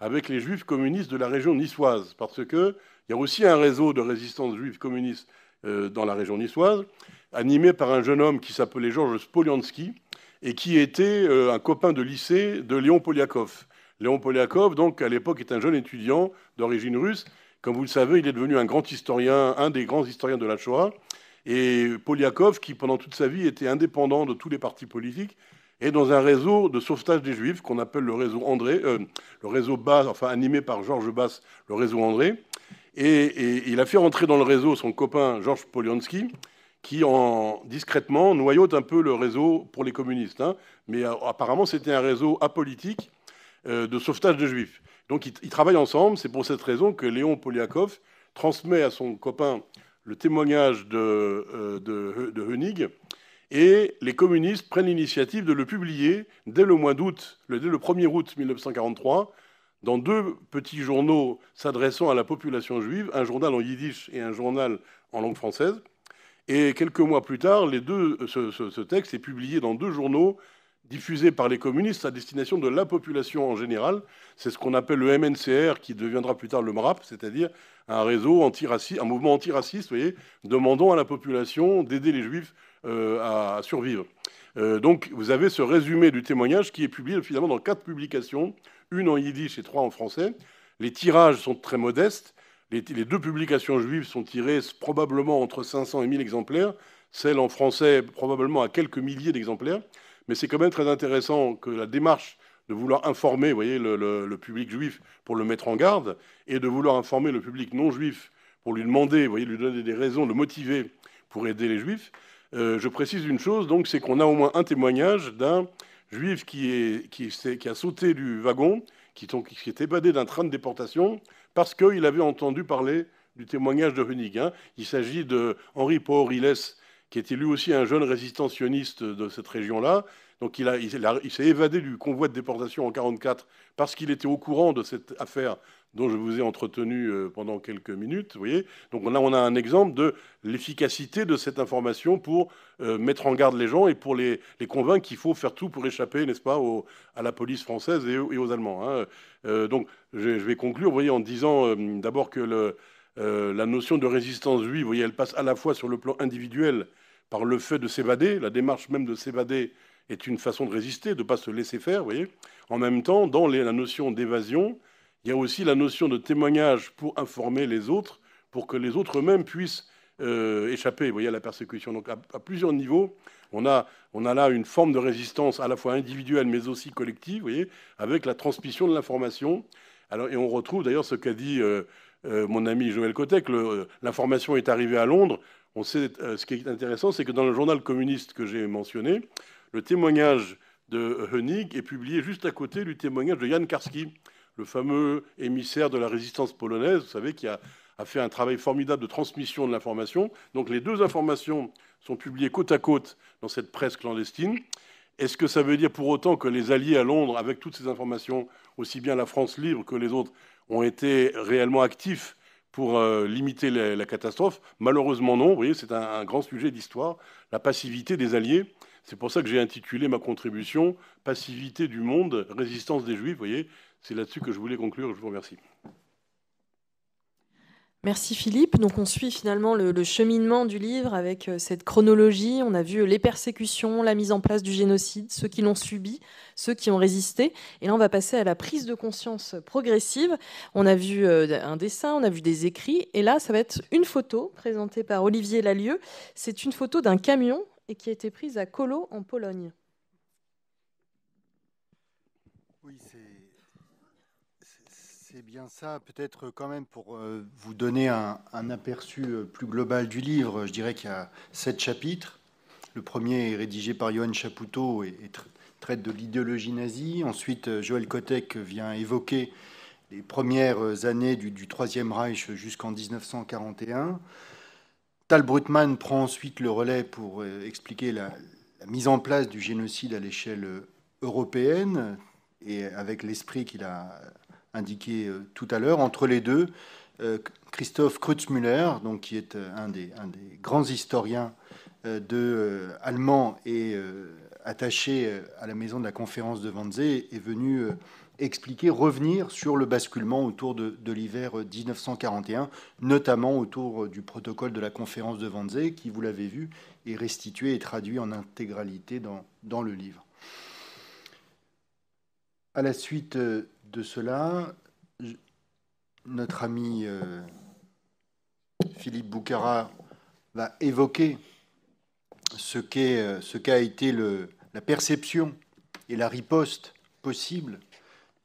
avec les juifs communistes de la région niçoise, parce qu'il y a aussi un réseau de résistance juive communiste euh, dans la région niçoise, animé par un jeune homme qui s'appelait Georges Spolianski et qui était un copain de lycée de Léon Poliakov Léon Poliakov, donc, à l'époque, est un jeune étudiant d'origine russe. Comme vous le savez, il est devenu un grand historien, un des grands historiens de la Shoah. Et Poliakov, qui pendant toute sa vie était indépendant de tous les partis politiques, est dans un réseau de sauvetage des Juifs qu'on appelle le réseau André, euh, le réseau Bas, enfin animé par Georges Bass, le réseau André. Et, il a fait rentrer dans le réseau son copain Georges Poliansky, qui en discrètement noyaute un peu le réseau pour les communistes. Hein. Mais euh, apparemment, c'était un réseau apolitique euh, de sauvetage de juifs. Donc ils, travaillent ensemble. C'est pour cette raison que Léon Poliakov transmet à son copain le témoignage de, euh, de, et les communistes prennent l'initiative de le publier dès le mois d'août, le 1er août 1943, dans deux petits journaux s'adressant à la population juive, un journal en yiddish et un journal en langue française. Et quelques mois plus tard, ce, texte est publié dans deux journaux diffusé par les communistes à destination de la population en général. C'est ce qu'on appelle le MNCR, qui deviendra plus tard le MRAP, c'est-à-dire un réseau antiraciste, un mouvement antiraciste, voyez, demandant à la population d'aider les juifs euh, à survivre. Euh, donc vous avez ce résumé du témoignage qui est publié finalement dans quatre publications, une en yiddish et trois en français. Les tirages sont très modestes. Les, deux publications juives sont tirées probablement entre 500 et 1000 exemplaires, celle en français probablement à quelques milliers d'exemplaires. Mais c'est quand même très intéressant que la démarche de vouloir informer le, public juif pour le mettre en garde et de vouloir informer le public non juif pour lui demander, lui donner des raisons, le motiver pour aider les juifs. Euh, je précise une chose, donc, c'est qu'on a au moins un témoignage d'un juif qui, a sauté du wagon, qui, s'est ébadé évadé d'un train de déportation parce qu'il avait entendu parler du témoignage de Hunig. Hein. Il s'agit de Henri Pauriles, qui était lui aussi un jeune résistant sioniste de cette région-là. Donc il, a, il, s'est évadé du convoi de déportation en 1944 parce qu'il était au courant de cette affaire dont je vous ai entretenu euh, pendant quelques minutes. Vous voyez Donc là, on a un exemple de l'efficacité de cette information pour euh, mettre en garde les gens et pour les, les convaincre qu'il faut faire tout pour échapper, n'est-ce pas, à la police française et, aux Allemands. Hein. Euh, donc je, vais conclure vous voyez, en disant d'abord que la notion de résistance juive, elle passe à la fois sur le plan individuel, par le fait de s'évader. La démarche même de s'évader est une façon de résister, de ne pas se laisser faire, vous voyez. En même temps, dans la notion d'évasion, il y a aussi la notion de témoignage pour informer les autres, pour que les autres eux-mêmes puissent euh, échapper voyez, à la persécution. Donc à, plusieurs niveaux, on a, on a, là une forme de résistance à la fois individuelle mais aussi collective, vous voyez, avec la transmission de l'information. Alors, et on retrouve d'ailleurs ce qu'a dit euh, euh, mon ami Joël Cotec, l'information est arrivée à Londres, on sait, euh, ce qui est intéressant, c'est que dans le journal communiste que j'ai mentionné, le témoignage de Hoenig est publié juste à côté du témoignage de Jan Karski, le fameux émissaire de la résistance polonaise, vous savez, qui a, a fait un travail formidable de transmission de l'information. Donc les deux informations sont publiées côte à côte dans cette presse clandestine. Est-ce que ça veut dire pour autant que les alliés à Londres, avec toutes ces informations, aussi bien la France libre que les autres, ont été réellement actifs pour euh, limiter la, catastrophe Malheureusement non. Vous voyez, c'est un, un, grand sujet d'histoire, la passivité des Alliés. C'est pour ça que j'ai intitulé ma contribution Passivité du monde, résistance des Juifs. Vous voyez, c'est là-dessus que je voulais conclure. Je vous remercie. Merci Philippe. Donc on suit finalement le, cheminement du livre avec euh, cette chronologie. On a vu euh, les persécutions, la mise en place du génocide, ceux qui l'ont subi, ceux qui ont résisté. Et là on va passer à la prise de conscience progressive. On a vu euh, un dessin, on a vu des écrits. Et là ça va être une photo présentée par Olivier Lalieu. C'est une photo d'un camion et qui a été prise à Colo en Pologne. bien ça. Peut-être euh, quand même pour euh, vous donner un, aperçu euh, plus global du livre, je dirais qu'il y a sept chapitres. Le premier est rédigé par Johan Chapoutot et, traite de l'idéologie nazie. Ensuite, Joël Kotek vient évoquer les premières années du, Troisième Reich jusqu'en 1941. Tal Brutman prend ensuite le relais pour expliquer la mise en place du génocide à l'échelle européenne et avec l'esprit qu'il a indiqué euh, tout à l'heure. Entre les deux, euh, Christophe Krutzmüller, donc, qui est euh, un des, un des grands historiens de, allemand et attaché à la maison de la conférence de Wannsee, est venu expliquer, revenir sur le basculement autour de, l'hiver 1941, notamment autour du protocole de la conférence de Wannsee, qui, vous l'avez vu, est restitué et traduit en intégralité dans, dans le livre. À la suite de cela, notre ami euh, Philippe Boukara va évoquer ce qu'est euh, ce qu'a été le, la perception et la riposte possible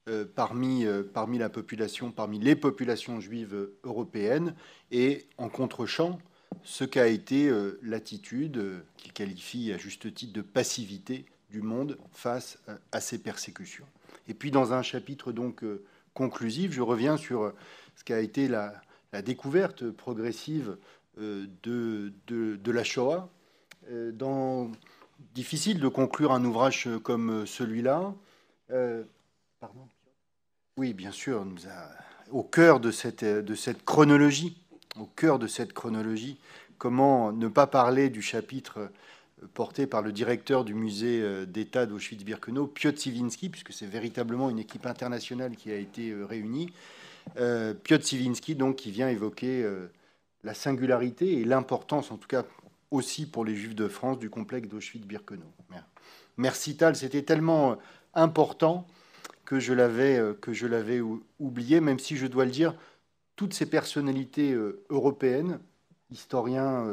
euh, parmi, parmi la population, parmi les populations juives européennes, et en contrechamp, ce qu'a été l'attitude qu'il qualifie à juste titre de passivité du monde face à ces persécutions. Et puis dans un chapitre donc euh, conclusif, je reviens sur euh, ce qu'a été la, découverte progressive euh, de, la Shoah. difficile de conclure un ouvrage comme celui-là. pardon Oui, bien sûr, au cœur de cette, de cette chronologie, au cœur de cette chronologie, comment ne pas parler du chapitre porté par le directeur du musée euh, d'État d'Auschwitz-Birkenau, Piotr Sivinski, puisque c'est véritablement une équipe internationale qui a été euh, réunie. Euh, Piotr Sivinski, donc, qui vient évoquer la singularité et l'importance, en tout cas aussi pour les Juifs de France, du complexe d'Auschwitz-Birkenau. Merci Tal, c'était tellement important que je l'avais que je l'avais oublié, même si je dois le dire, toutes ces personnalités européennes, historiens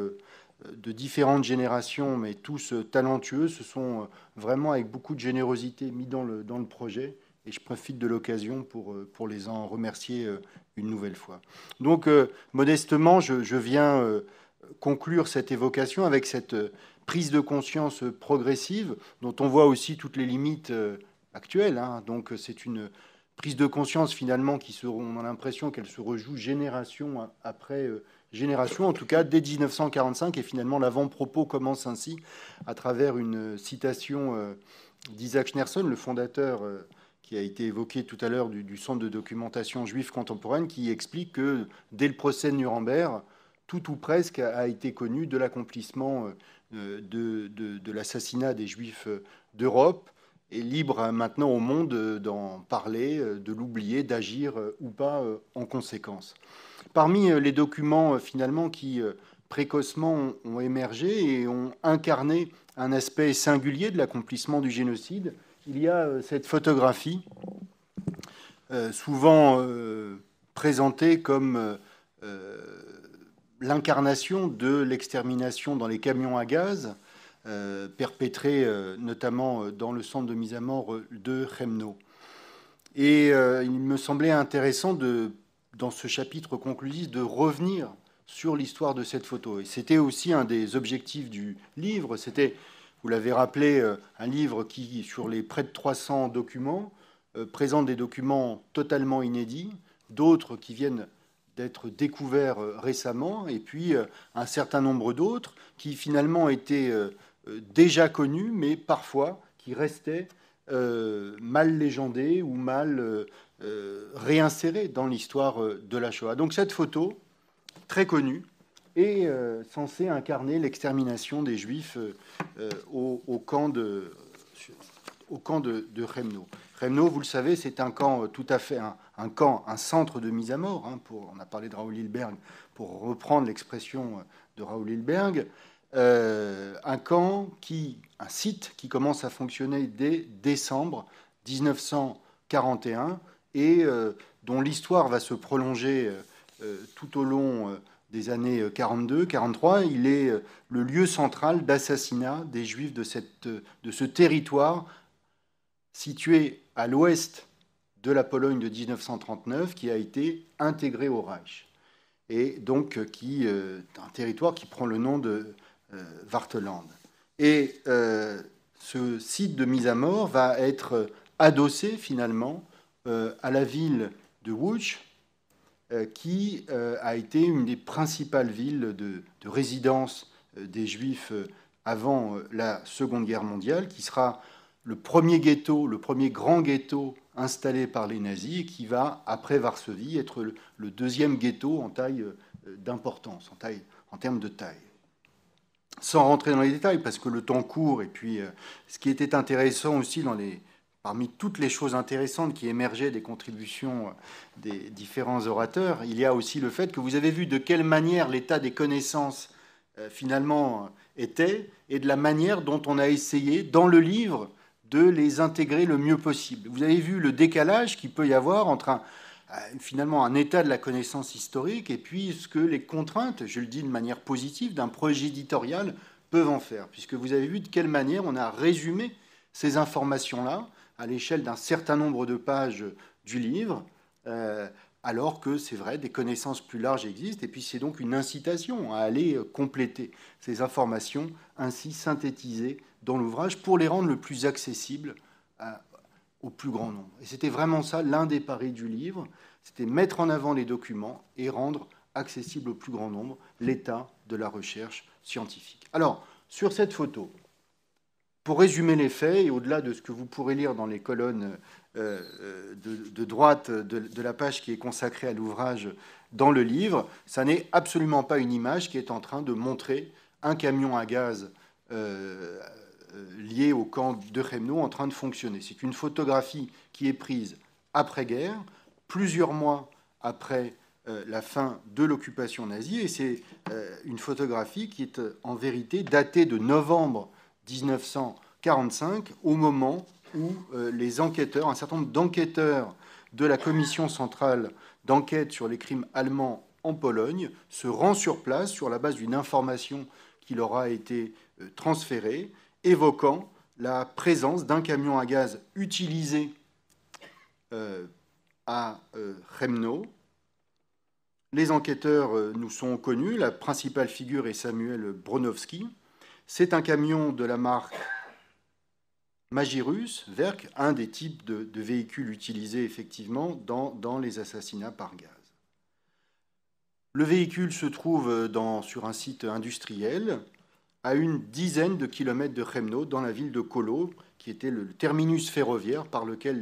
de différentes générations, mais tous euh, talentueux, se sont euh, vraiment avec beaucoup de générosité mis dans le, dans le projet. Et je profite de l'occasion pour, euh, pour les en remercier une nouvelle fois. Donc, modestement, je, je viens conclure cette évocation avec cette prise de conscience progressive, dont on voit aussi toutes les limites actuelles. Hein. Donc, c'est une prise de conscience finalement qui se, on a l'impression qu'elle se rejoue génération hein, après génération, en tout cas dès 1945. Et finalement, l'avant-propos commence ainsi, à travers une citation euh, d'Isaac Schnerson, le fondateur euh, qui a été évoqué tout à l'heure du, Centre de documentation juive contemporaine, qui explique que dès le procès de Nuremberg, tout ou presque a été connu de l'accomplissement euh, de, l'assassinat des juifs d'Europe et libre hein, maintenant au monde d'en parler, de l'oublier, d'agir ou pas en conséquence. Parmi euh, les documents euh, finalement qui euh, précocement ont, émergé et ont incarné un aspect singulier de l'accomplissement du génocide, il y a cette photographie, souvent présentée comme l'incarnation de l'extermination dans les camions à gaz, perpétrée notamment dans le centre de mise à mort de Remno. Et il me semblait intéressant de dans ce chapitre conclusif, de revenir sur l'histoire de cette photo. Et c'était aussi un des objectifs du livre. C'était, vous l'avez rappelé, euh, un livre qui, sur les près de 300 documents, euh, présente des documents totalement inédits, d'autres qui viennent d'être découverts euh, récemment, et puis un certain nombre d'autres qui finalement étaient déjà connus, mais parfois qui restaient mal légendés ou mal euh, réinséré dans l'histoire euh, de la Shoah. Donc cette photo, très connue, est euh, censée incarner l'extermination des Juifs au, camp de au camp de, Remno. Remno, vous le savez, c'est un camp tout à fait un, camp, un centre de mise à mort. Hein, pour, on a parlé de Raoul Hilberg pour reprendre l'expression de Raoul Hilberg. un camp qui, un site qui commence à fonctionner dès décembre 1941 et euh, dont l'histoire va se prolonger euh, euh, tout au long des années 42-43. Il est le lieu central d'assassinat des Juifs de, cette, de ce territoire situé à l'ouest de la Pologne de 1939 qui a été intégré au Reich et donc qui un territoire qui prend le nom de Warteland. Et ce site de mise à mort va être adossé finalement euh, à la ville de Wuch, qui euh, a été une des principales villes de, de résidence euh, des Juifs avant la Seconde Guerre mondiale, qui sera le premier ghetto, le premier grand ghetto installé par les nazis et qui va, après Varsovie, être le deuxième ghetto en taille d'importance, en, taille, en termes de taille. Sans rentrer dans les détails, parce que le temps court, et puis ce qui était intéressant aussi dans les, Parmi toutes les choses intéressantes qui émergeaient des contributions euh, des différents orateurs, il y a aussi le fait que vous avez vu de quelle manière l'état des connaissances euh, finalement euh, était et de la manière dont on a essayé dans le livre de les intégrer le mieux possible. Vous avez vu le décalage qu'il peut y avoir entre finalement un état de la connaissance historique et puis ce que les contraintes, je le dis de manière positive, d'un projet éditorial peuvent en faire, puisque vous avez vu de quelle manière on a résumé ces informations-là à l'échelle d'un certain nombre de pages du livre, euh, alors que c'est vrai, des connaissances plus larges existent, et puis c'est donc une incitation à aller euh, compléter ces informations ainsi synthétisées dans l'ouvrage pour les rendre le plus accessibles euh, au plus grand nombre. Et c'était vraiment ça l'un des paris du livre, c'était mettre en avant les documents et rendre accessible au plus grand nombre l'état de la recherche scientifique. Alors, sur cette photo, pour résumer les faits, et au-delà de ce que vous pourrez lire dans les colonnes euh, euh, de, droite de, la page qui est consacrée à l'ouvrage dans le livre, ça n'est absolument pas une image qui est en train de montrer un camion à gaz euh, lié au camp de Remno en train de fonctionner. C'est une photographie qui est prise après-guerre, plusieurs mois après la fin de l'occupation nazie, et c'est une photographie qui est en vérité datée de novembre 1945, au moment où euh, les enquêteurs, un certain nombre d'enquêteurs de la Commission centrale d'enquête sur les crimes allemands en Pologne se rend sur place sur la base d'une information qui leur a été euh, transférée, évoquant la présence d'un camion à gaz utilisé euh, à euh, Les enquêteurs nous sont connus. La principale figure est Samuel Bronowski, c'est un camion de la marque Magirus, Verk, un des types de, véhicules utilisés effectivement dans, les assassinats par gaz. Le véhicule se trouve sur un site industriel à une dizaine de kilomètres de Kremno, dans la ville de Kolo, qui était le terminus ferroviaire par lequel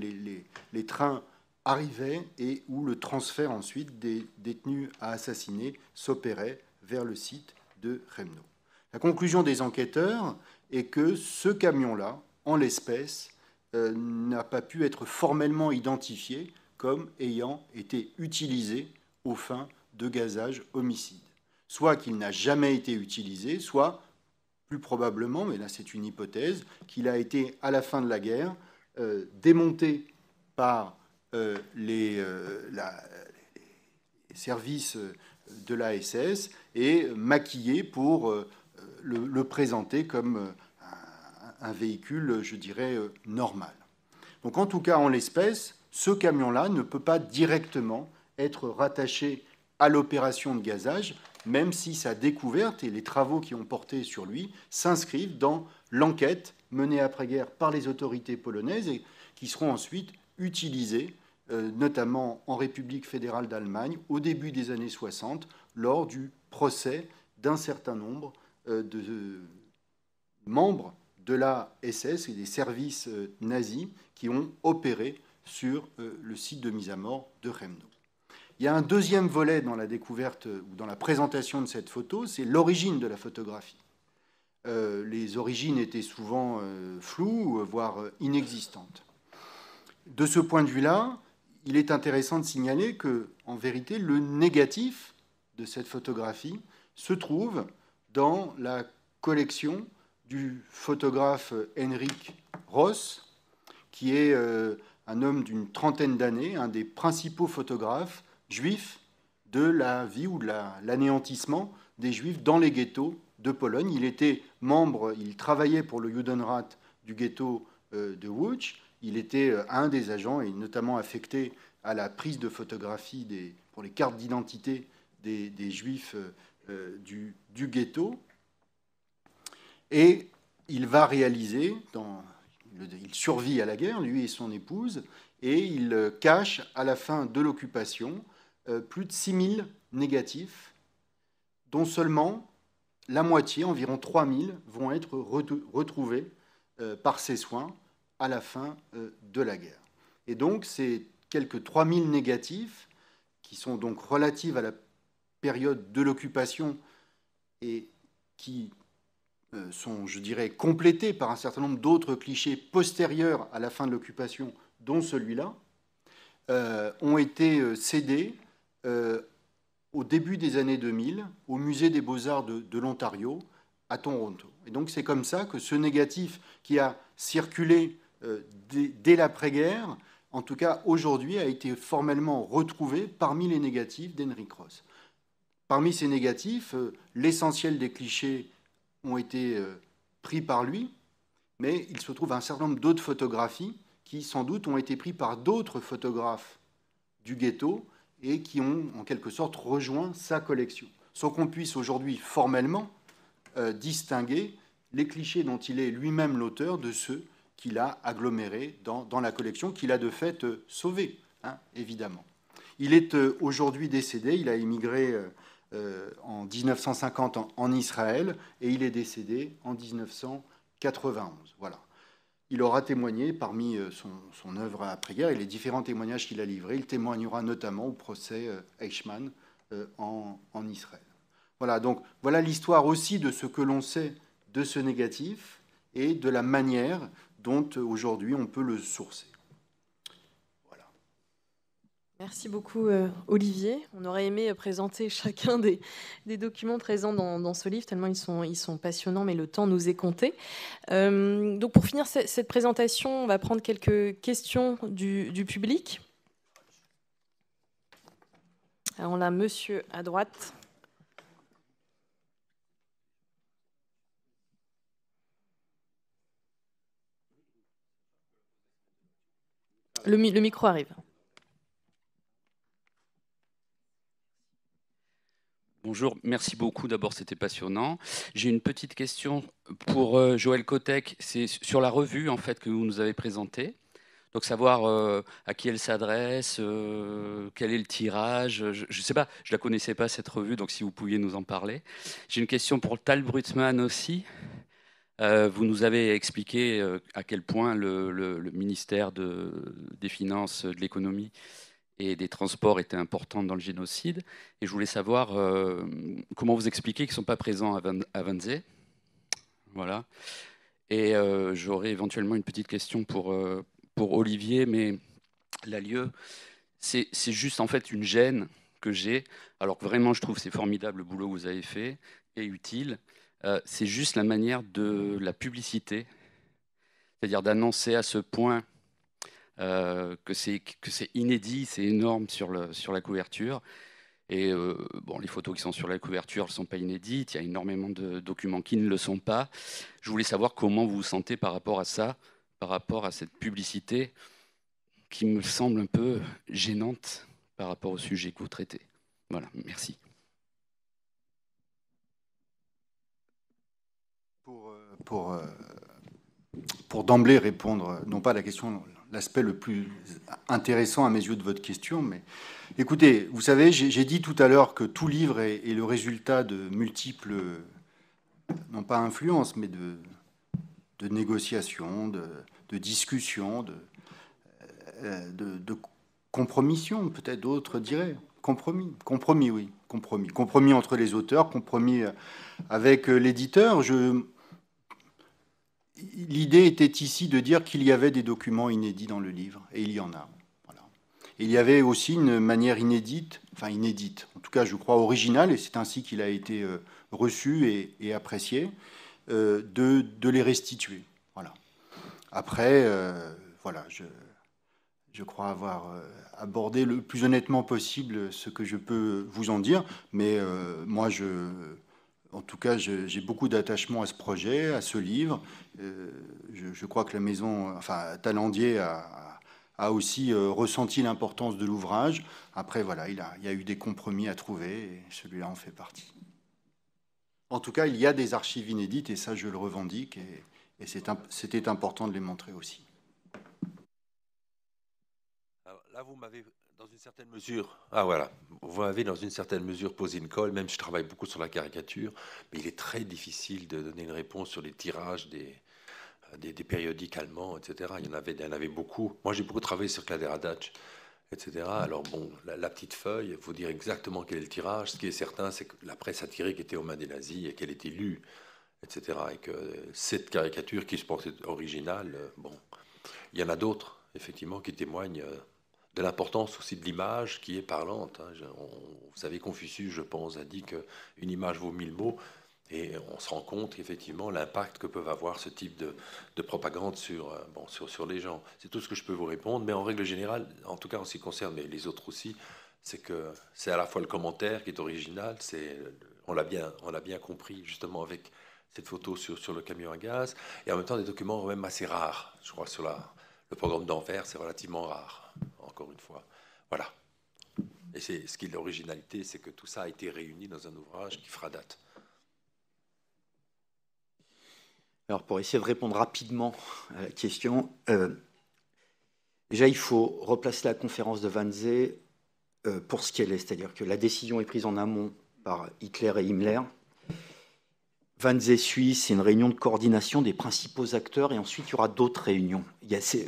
les, trains arrivaient et où le transfert ensuite des détenus à assassiner s'opérait vers le site de Kremno. La conclusion des enquêteurs est que ce camion-là, en l'espèce, euh, n'a pas pu être formellement identifié comme ayant été utilisé aux fins de gazage homicide. Soit qu'il n'a jamais été utilisé, soit, plus probablement, mais là c'est une hypothèse, qu'il a été à la fin de la guerre euh, démonté par euh, les, les, services de l'ASS et maquillé pour le, présenter comme euh, un, véhicule, je dirais, euh, normal. Donc en tout cas, en l'espèce, ce camion-là ne peut pas directement être rattaché à l'opération de gazage, même si sa découverte et les travaux qui ont porté sur lui s'inscrivent dans l'enquête menée après-guerre par les autorités polonaises et qui seront ensuite utilisées, euh, notamment en République fédérale d'Allemagne, au début des années 60, lors du procès d'un certain nombre euh, de euh, membres de la SS et des services euh, nazis qui ont opéré sur le site de mise à mort de Remno. Il y a un deuxième volet dans la découverte ou dans la présentation de cette photo, c'est l'origine de la photographie. les origines étaient souvent floues, voire inexistantes. De ce point de vue-là, il est intéressant de signaler que, en vérité, le négatif de cette photographie se trouve dans la collection du photographe Henrik Ross, qui est euh, un homme d'une trentaine d'années, un des principaux photographes juifs de la vie ou de l'anéantissement des juifs dans les ghettos de Pologne. Il était membre, il travaillait pour le Judenrat du ghetto euh, de Łódź. Il était euh, un des agents et notamment affecté à la prise de photographie pour les cartes d'identité des, des, juifs euh, du, ghetto. Et il va réaliser, dans, il survit à la guerre, lui et son épouse, et il euh, cache à la fin de l'occupation euh, plus de 6000 négatifs, dont seulement la moitié, environ 3000, vont être retrouvés par ses soins à la fin de la guerre. Et donc, ces quelques 3000 négatifs, qui sont donc relatives à la période de l'occupation et qui euh, sont, je dirais, complétés par un certain nombre d'autres clichés postérieurs à la fin de l'occupation, dont celui-là, euh, ont été euh, cédés au début des années 2000 au Musée des beaux-arts de, l'Ontario à Toronto. Et donc c'est comme ça que ce négatif qui a circulé dès, dès l'après-guerre, en tout cas aujourd'hui, a été formellement retrouvé parmi les négatifs d'Henry Cross. Parmi ces négatifs, euh, l'essentiel des clichés ont été euh, pris par lui, mais il se trouve un certain nombre d'autres photographies qui sans doute ont été prises par d'autres photographes du ghetto et qui ont en quelque sorte rejoint sa collection, sans qu'on puisse aujourd'hui formellement euh, distinguer les clichés dont il est lui-même l'auteur de ceux qu'il a agglomérés dans, la collection, qu'il a de fait sauvé hein, évidemment. Il est aujourd'hui décédé, il a émigré euh, en 1950 en, Israël et il est décédé en 1991. Voilà. Il aura témoigné parmi euh, son, œuvre après-guerre et les différents témoignages qu'il a livrés. Il témoignera notamment au procès euh, Eichmann en, en Israël. Voilà, donc voilà l'histoire aussi de ce que l'on sait de ce négatif et de la manière dont aujourd'hui on peut le sourcer. Merci beaucoup, euh, Olivier. On aurait aimé euh, présenter chacun des, documents présents dans, ce livre, tellement ils sont, ils sont, passionnants, mais le temps nous est compté. Euh, donc, pour finir cette présentation, on va prendre quelques questions du, public. on a monsieur à droite. le micro arrive. Bonjour, merci beaucoup. D'abord, c'était passionnant. J'ai une petite question pour euh, Joël Kotek. C'est sur la revue en fait que vous nous avez présentée. Donc savoir euh, à qui elle s'adresse, euh, quel est le tirage. Je ne sais pas, je la connaissais pas cette revue, donc si vous pouviez nous en parler. J'ai une question pour Tal Brutman aussi. vous nous avez expliqué à quel point le, ministère des Finances, de l'économie, et des transports étaient importants dans le génocide. Et je voulais savoir euh, comment vous expliquer qu'ils ne sont pas présents à Wannsee. Voilà. Et euh, j'aurais éventuellement une petite question pour, euh, pour Olivier, mais la lieu, c'est juste en fait une gêne que j'ai, alors que vraiment je trouve c'est formidable le boulot que vous avez fait et utile. c'est juste la manière de la publicité, c'est-à-dire d'annoncer à ce point euh, que c'est inédit, c'est énorme sur, le, sur la couverture. Et euh, bon, les photos qui sont sur la couverture ne sont pas inédites, il y a énormément de documents qui ne le sont pas. Je voulais savoir comment vous vous sentez par rapport à ça, par rapport à cette publicité qui me semble un peu gênante par rapport au sujet que vous traitez. Voilà, merci. Pour, euh, pour, pour d'emblée répondre, non pas à la question l'aspect le plus intéressant à mes yeux de votre question. Mais écoutez, vous savez, j'ai dit tout à l'heure que tout livre est, le résultat de multiples, non pas influences, mais de, de négociations, de, discussions, de, euh, de, de compromissions, peut-être d'autres diraient. Compromis, compromis, oui, compromis. Compromis entre les auteurs, compromis avec l'éditeur. Je, l'idée était ici de dire qu'il y avait des documents inédits dans le livre, et il y en a. il y avait aussi une manière inédite, enfin inédite, en tout cas je crois originale, et c'est ainsi qu'il a été euh, reçu et, apprécié, euh, de, les restituer. Voilà. Après, euh, voilà, je, crois avoir abordé le plus honnêtement possible ce que je peux vous en dire, mais moi je en tout cas, j'ai beaucoup d'attachement à ce projet, à ce livre. Euh, je, crois que la maison, enfin, Talandier a, aussi euh, ressenti l'importance de l'ouvrage. Après, voilà, il, il y a eu des compromis à trouver et celui-là en fait partie. En tout cas, il y a des archives inédites et ça, je le revendique et c'était important de les montrer aussi. Ah, vous m'avez, dans une certaine mesure, ah voilà, vous m'avez dans une certaine mesure posé une colle, même si je travaille beaucoup sur la caricature, mais il est très difficile de donner une réponse sur les tirages des, des, périodiques allemands, etc. Il y en avait, il y en avait beaucoup. Moi, j'ai beaucoup travaillé sur Kladderadatsch, etc. Alors bon, la, petite feuille, vous faut dire exactement quel est le tirage. Ce qui est certain, c'est que la presse satirique était aux mains des nazis et qu'elle était lue, etc. Et que cette caricature qui se portait originale, euh, bon, il y en a d'autres, effectivement, qui témoignent euh, de l'importance aussi de l'image qui est parlante. Hein. vous savez, Confucius, je pense, a dit qu'une image vaut mille mots. Et on se rend compte effectivement l'impact que peuvent avoir ce type de, propagande sur, euh, bon, sur, les gens. C'est tout ce que je peux vous répondre, mais en règle générale, en tout cas en ce qui concerne mais les autres aussi, c'est que c'est à la fois le commentaire qui est original, c'est, on, l'a bien, bien compris justement avec cette photo sur, sur le camion à gaz, et en même temps des documents même assez rares, je crois, sur la, le programme d'envers, c'est relativement rare, encore une fois. Voilà. Et c'est ce qui est l'originalité, c'est que tout ça a été réuni dans un ouvrage qui fera date. Alors pour essayer de répondre rapidement à la question, euh, déjà il faut replacer la conférence de Wannsee euh, pour ce qu'elle est, c'est-à-dire que la décision est prise en amont par Hitler et Himmler, Vannes et Suisse, c'est une réunion de coordination des principaux acteurs et ensuite il y aura d'autres réunions.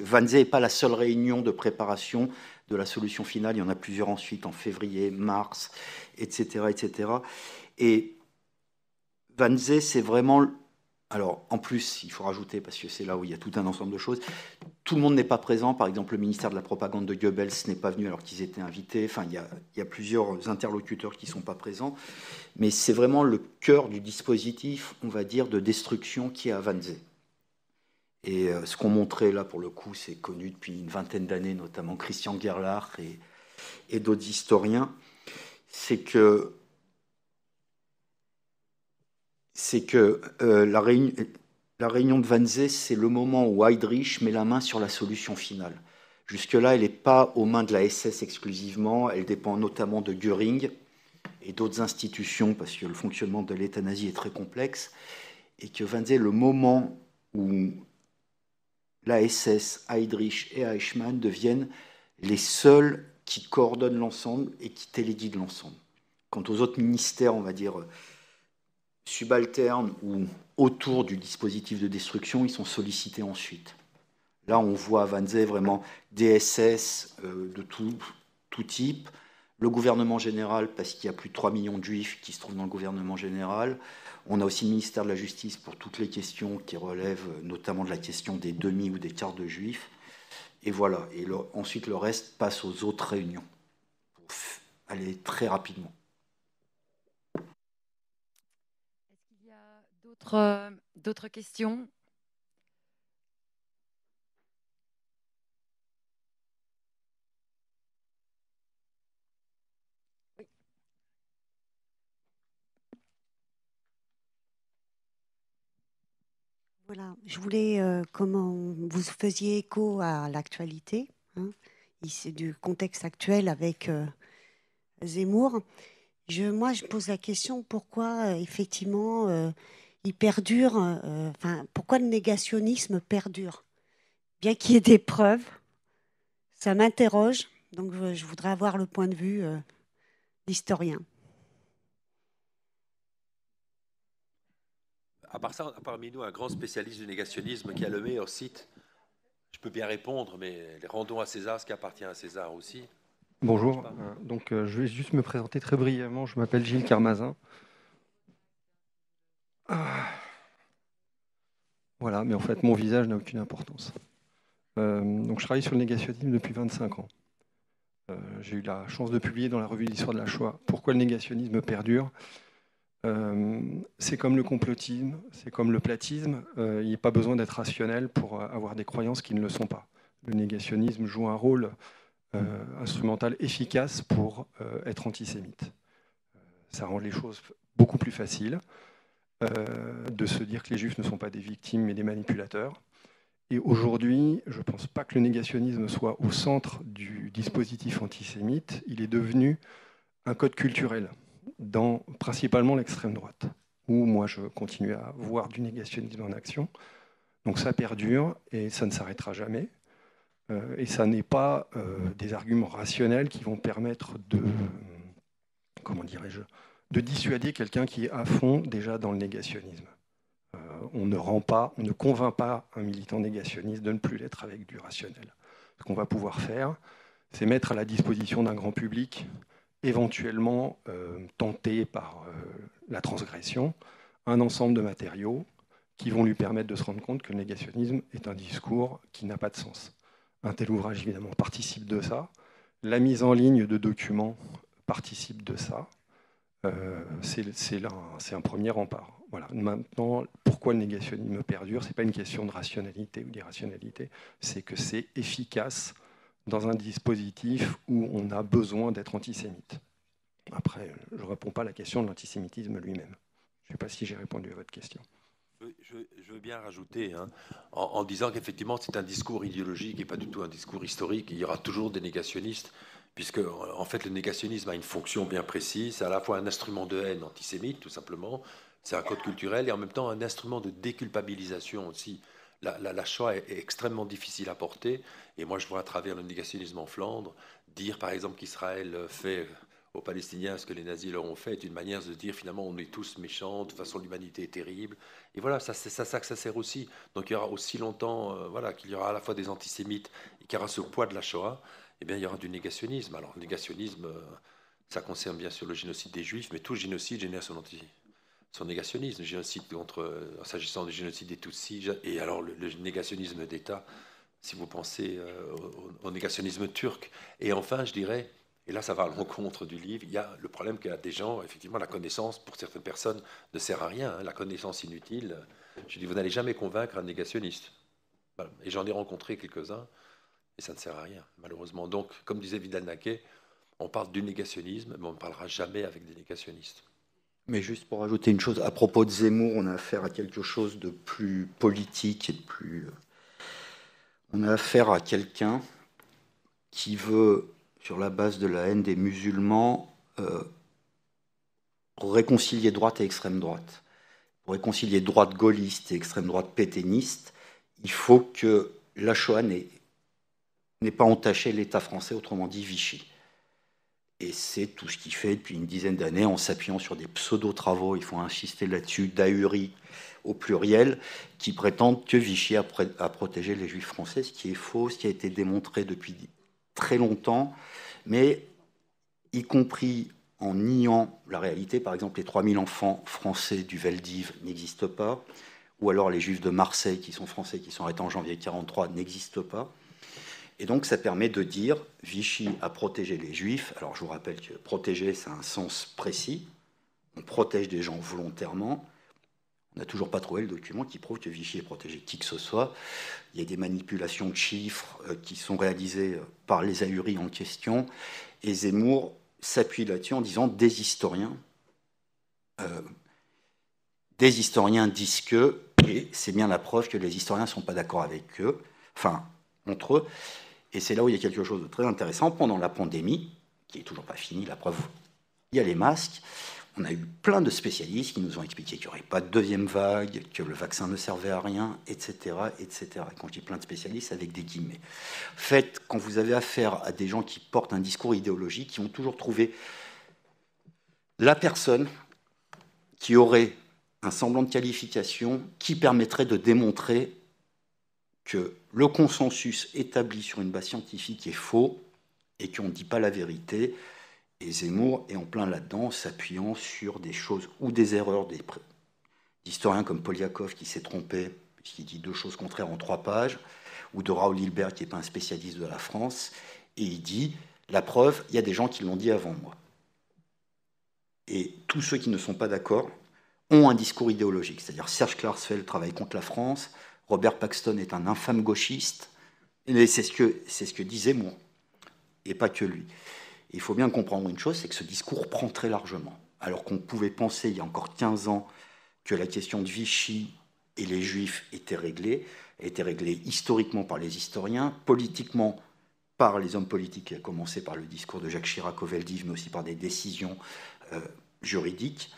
Vannes n'est pas la seule réunion de préparation de la solution finale, il y en a plusieurs ensuite en février, mars, etc. etc. Et Vanzé, c'est vraiment alors, en plus, il faut rajouter, parce que c'est là où il y a tout un ensemble de choses, tout le monde n'est pas présent. Par exemple, le ministère de la Propagande de Goebbels n'est pas venu alors qu'ils étaient invités. Enfin, il y, a, plusieurs interlocuteurs qui ne sont pas présents. Mais c'est vraiment le cœur du dispositif, on va dire, de destruction qui est à Wannsee. Et euh, ce qu'on montrait là, pour le coup, c'est connu depuis une vingtaine d'années, notamment Christian Gerlach et, et d'autres historiens, c'est que c'est que euh, la, réunion, de Wannsee, c'est le moment où Heydrich met la main sur la solution finale. Jusque-là, elle n'est pas aux mains de la SS exclusivement, elle dépend notamment de Göring et d'autres institutions, parce que le fonctionnement de l'euthanasie est très complexe, et que Wannsee, le moment où la SS, Heydrich et Eichmann deviennent les seuls qui coordonnent l'ensemble et qui téléguident l'ensemble. Quant aux autres ministères, on va dire subalternes ou autour du dispositif de destruction, ils sont sollicités ensuite. Là, on voit à Zee vraiment DSS euh, de tout, type, le gouvernement général, parce qu'il y a plus de 3 millions de juifs qui se trouvent dans le gouvernement général. On a aussi le ministère de la Justice pour toutes les questions qui relèvent euh, notamment de la question des demi ou des quarts de juifs. Et voilà. Et ensuite, le reste passe aux autres réunions Allez, aller très rapidement. Euh, d'autres, questions Voilà, je voulais euh, comment vous faisiez écho à l'actualité, hein, ici, du contexte actuel avec euh, Zemmour. Je, moi, je pose la question pourquoi, effectivement, il perdure. Euh, enfin, pourquoi le négationnisme perdure Bien qu'il y ait des preuves, ça m'interroge. Donc, je, voudrais avoir le point de vue euh, d'historien. À part ça, parmi nous, un grand spécialiste du négationnisme qui a le au site. Je peux bien répondre, mais rendons à César ce qui appartient à César aussi. Bonjour. Euh, donc, je vais juste me présenter très brièvement. Je m'appelle Gilles Carmazin. Ah. Voilà, mais en fait, mon visage n'a aucune importance. Euh, donc, je travaille sur le négationnisme depuis 25 ans. Euh, j'ai eu la chance de publier dans la revue l'histoire de la Shoah Pourquoi le négationnisme perdure euh, C'est comme le complotisme, c'est comme le platisme. il n'y a pas besoin d'être rationnel pour avoir des croyances qui ne le sont pas. Le négationnisme joue un rôle instrumental efficace pour être antisémite. Ça rend les choses beaucoup plus faciles. Euh, de se dire que les juifs ne sont pas des victimes mais des manipulateurs. Et aujourd'hui, je ne pense pas que le négationnisme soit au centre du dispositif antisémite. Il est devenu un code culturel dans principalement l'extrême droite, où moi je continue à voir du négationnisme en action. Donc ça perdure et ça ne s'arrêtera jamais. Euh, et ça n'est pas euh, des arguments rationnels qui vont permettre de, comment dirais-je, de dissuader quelqu'un qui est à fond déjà dans le négationnisme. Euh, on ne rend pas, on ne convainc pas un militant négationniste de ne plus l'être avec du rationnel. Ce qu'on va pouvoir faire, c'est mettre à la disposition d'un grand public, éventuellement euh, tenté par euh, la transgression, un ensemble de matériaux qui vont lui permettre de se rendre compte que le négationnisme est un discours qui n'a pas de sens. Un tel ouvrage, évidemment, participe de ça. La mise en ligne de documents participe de ça. Euh, c'est un, un premier rempart. Voilà. Maintenant, pourquoi le négationnisme perdure Ce n'est pas une question de rationalité ou d'irrationalité, c'est que c'est efficace dans un dispositif où on a besoin d'être antisémite. Après, je ne réponds pas à la question de l'antisémitisme lui-même. Je ne sais pas si j'ai répondu à votre question. Je, veux bien rajouter, hein, en, en, disant qu'effectivement, c'est un discours idéologique et pas du tout un discours historique. Il y aura toujours des négationnistes puisque euh, en fait le négationnisme a une fonction bien précise, c'est à la fois un instrument de haine antisémite, tout simplement, c'est un code culturel, et en même temps un instrument de déculpabilisation aussi. La, Shoah est, extrêmement difficile à porter, et moi je vois à travers le négationnisme en Flandre, dire par exemple qu'Israël fait euh, aux Palestiniens ce que les nazis leur ont fait est une manière de dire finalement on est tous méchants, de toute façon l'humanité est terrible. Et voilà, ça c'est ça, ça, que ça sert aussi. Donc il y aura aussi longtemps euh, voilà, qu'il y aura à la fois des antisémites et qu'il y aura ce poids de la Shoah. Eh bien, il y aura du négationnisme. Alors, le négationnisme, euh, ça concerne bien sûr le génocide des Juifs, mais tout génocide génère son, son négationnisme. génocide contre, euh, s'agissant du génocide des Tutsis, et alors le, négationnisme d'État, si vous pensez euh, au, négationnisme turc. Et enfin, je dirais, et là, ça va à l'encontre du livre, il y a le problème qu'il y a des gens, effectivement, la connaissance, pour certaines personnes, ne sert à rien. Hein. la connaissance inutile. Je dis, vous n'allez jamais convaincre un négationniste. Et j'en ai rencontré quelques-uns. Et ça ne sert à rien, malheureusement. Donc, comme disait Vidal Naquet, on parle du négationnisme, mais on ne parlera jamais avec des négationnistes. Mais juste pour ajouter une chose, à propos de Zemmour, on a affaire à quelque chose de plus politique et de plus. Euh, on a affaire à quelqu'un qui veut, sur la base de la haine des musulmans, euh, réconcilier droite et extrême droite. Pour réconcilier droite gaulliste et extrême droite péténiste. il faut que la Shoah n'ait n'est pas entaché l'État français, autrement dit Vichy. Et c'est tout ce qu'il fait depuis une dizaine d'années en s'appuyant sur des pseudo-travaux, il faut insister là-dessus, d'ahuri au pluriel, qui prétendent que Vichy a, a, protégé les juifs français, ce qui est faux, ce qui a été démontré depuis très longtemps, mais y compris en niant la réalité, par exemple les 3000 enfants français du Veldiv n'existent pas, ou alors les juifs de Marseille qui sont français, qui sont arrêtés en janvier 1943 n'existent pas. Et donc ça permet de dire Vichy a protégé les juifs. Alors je vous rappelle que protéger, c'est un sens précis. On protège des gens volontairement. On n'a toujours pas trouvé le document qui prouve que Vichy ait protégé qui que ce soit. Il y a des manipulations de chiffres euh, qui sont réalisées euh, par les ahuris en question. Et Zemmour s'appuie là-dessus en disant des historiens. Euh, des historiens disent que, et c'est bien la preuve que les historiens ne sont pas d'accord avec eux, enfin, entre eux. Et c'est là où il y a quelque chose de très intéressant pendant la pandémie, qui est toujours pas finie, la preuve, il y a les masques. On a eu plein de spécialistes qui nous ont expliqué qu'il n'y aurait pas de deuxième vague, que le vaccin ne servait à rien, etc., etc. Quand je dis plein de spécialistes, avec des guillemets. Faites, quand vous avez affaire à des gens qui portent un discours idéologique, qui ont toujours trouvé la personne qui aurait un semblant de qualification qui permettrait de démontrer que le consensus établi sur une base scientifique est faux et qu'on ne dit pas la vérité. Et Zemmour est en plein là-dedans, s'appuyant sur des choses ou des erreurs d'historiens comme Polyakov, qui s'est trompé, qui dit deux choses contraires en trois pages, ou de Raoul Hilbert qui n'est pas un spécialiste de la France, et il dit la preuve, il y a des gens qui l'ont dit avant moi. Et tous ceux qui ne sont pas d'accord ont un discours idéologique, c'est-à-dire Serge Klarsfeld travaille contre la France, Robert Paxton est un infâme gauchiste. Et c'est ce que, c'est ce que disait moi, et pas que lui. Il faut bien comprendre une chose, c'est que ce discours prend très largement. Alors qu'on pouvait penser il y a encore 15 ans que la question de Vichy et les Juifs était réglée, était réglée historiquement par les historiens, politiquement par les hommes politiques, a commencé par le discours de Jacques Chirac au Veldiv, mais aussi par des décisions euh, juridiques.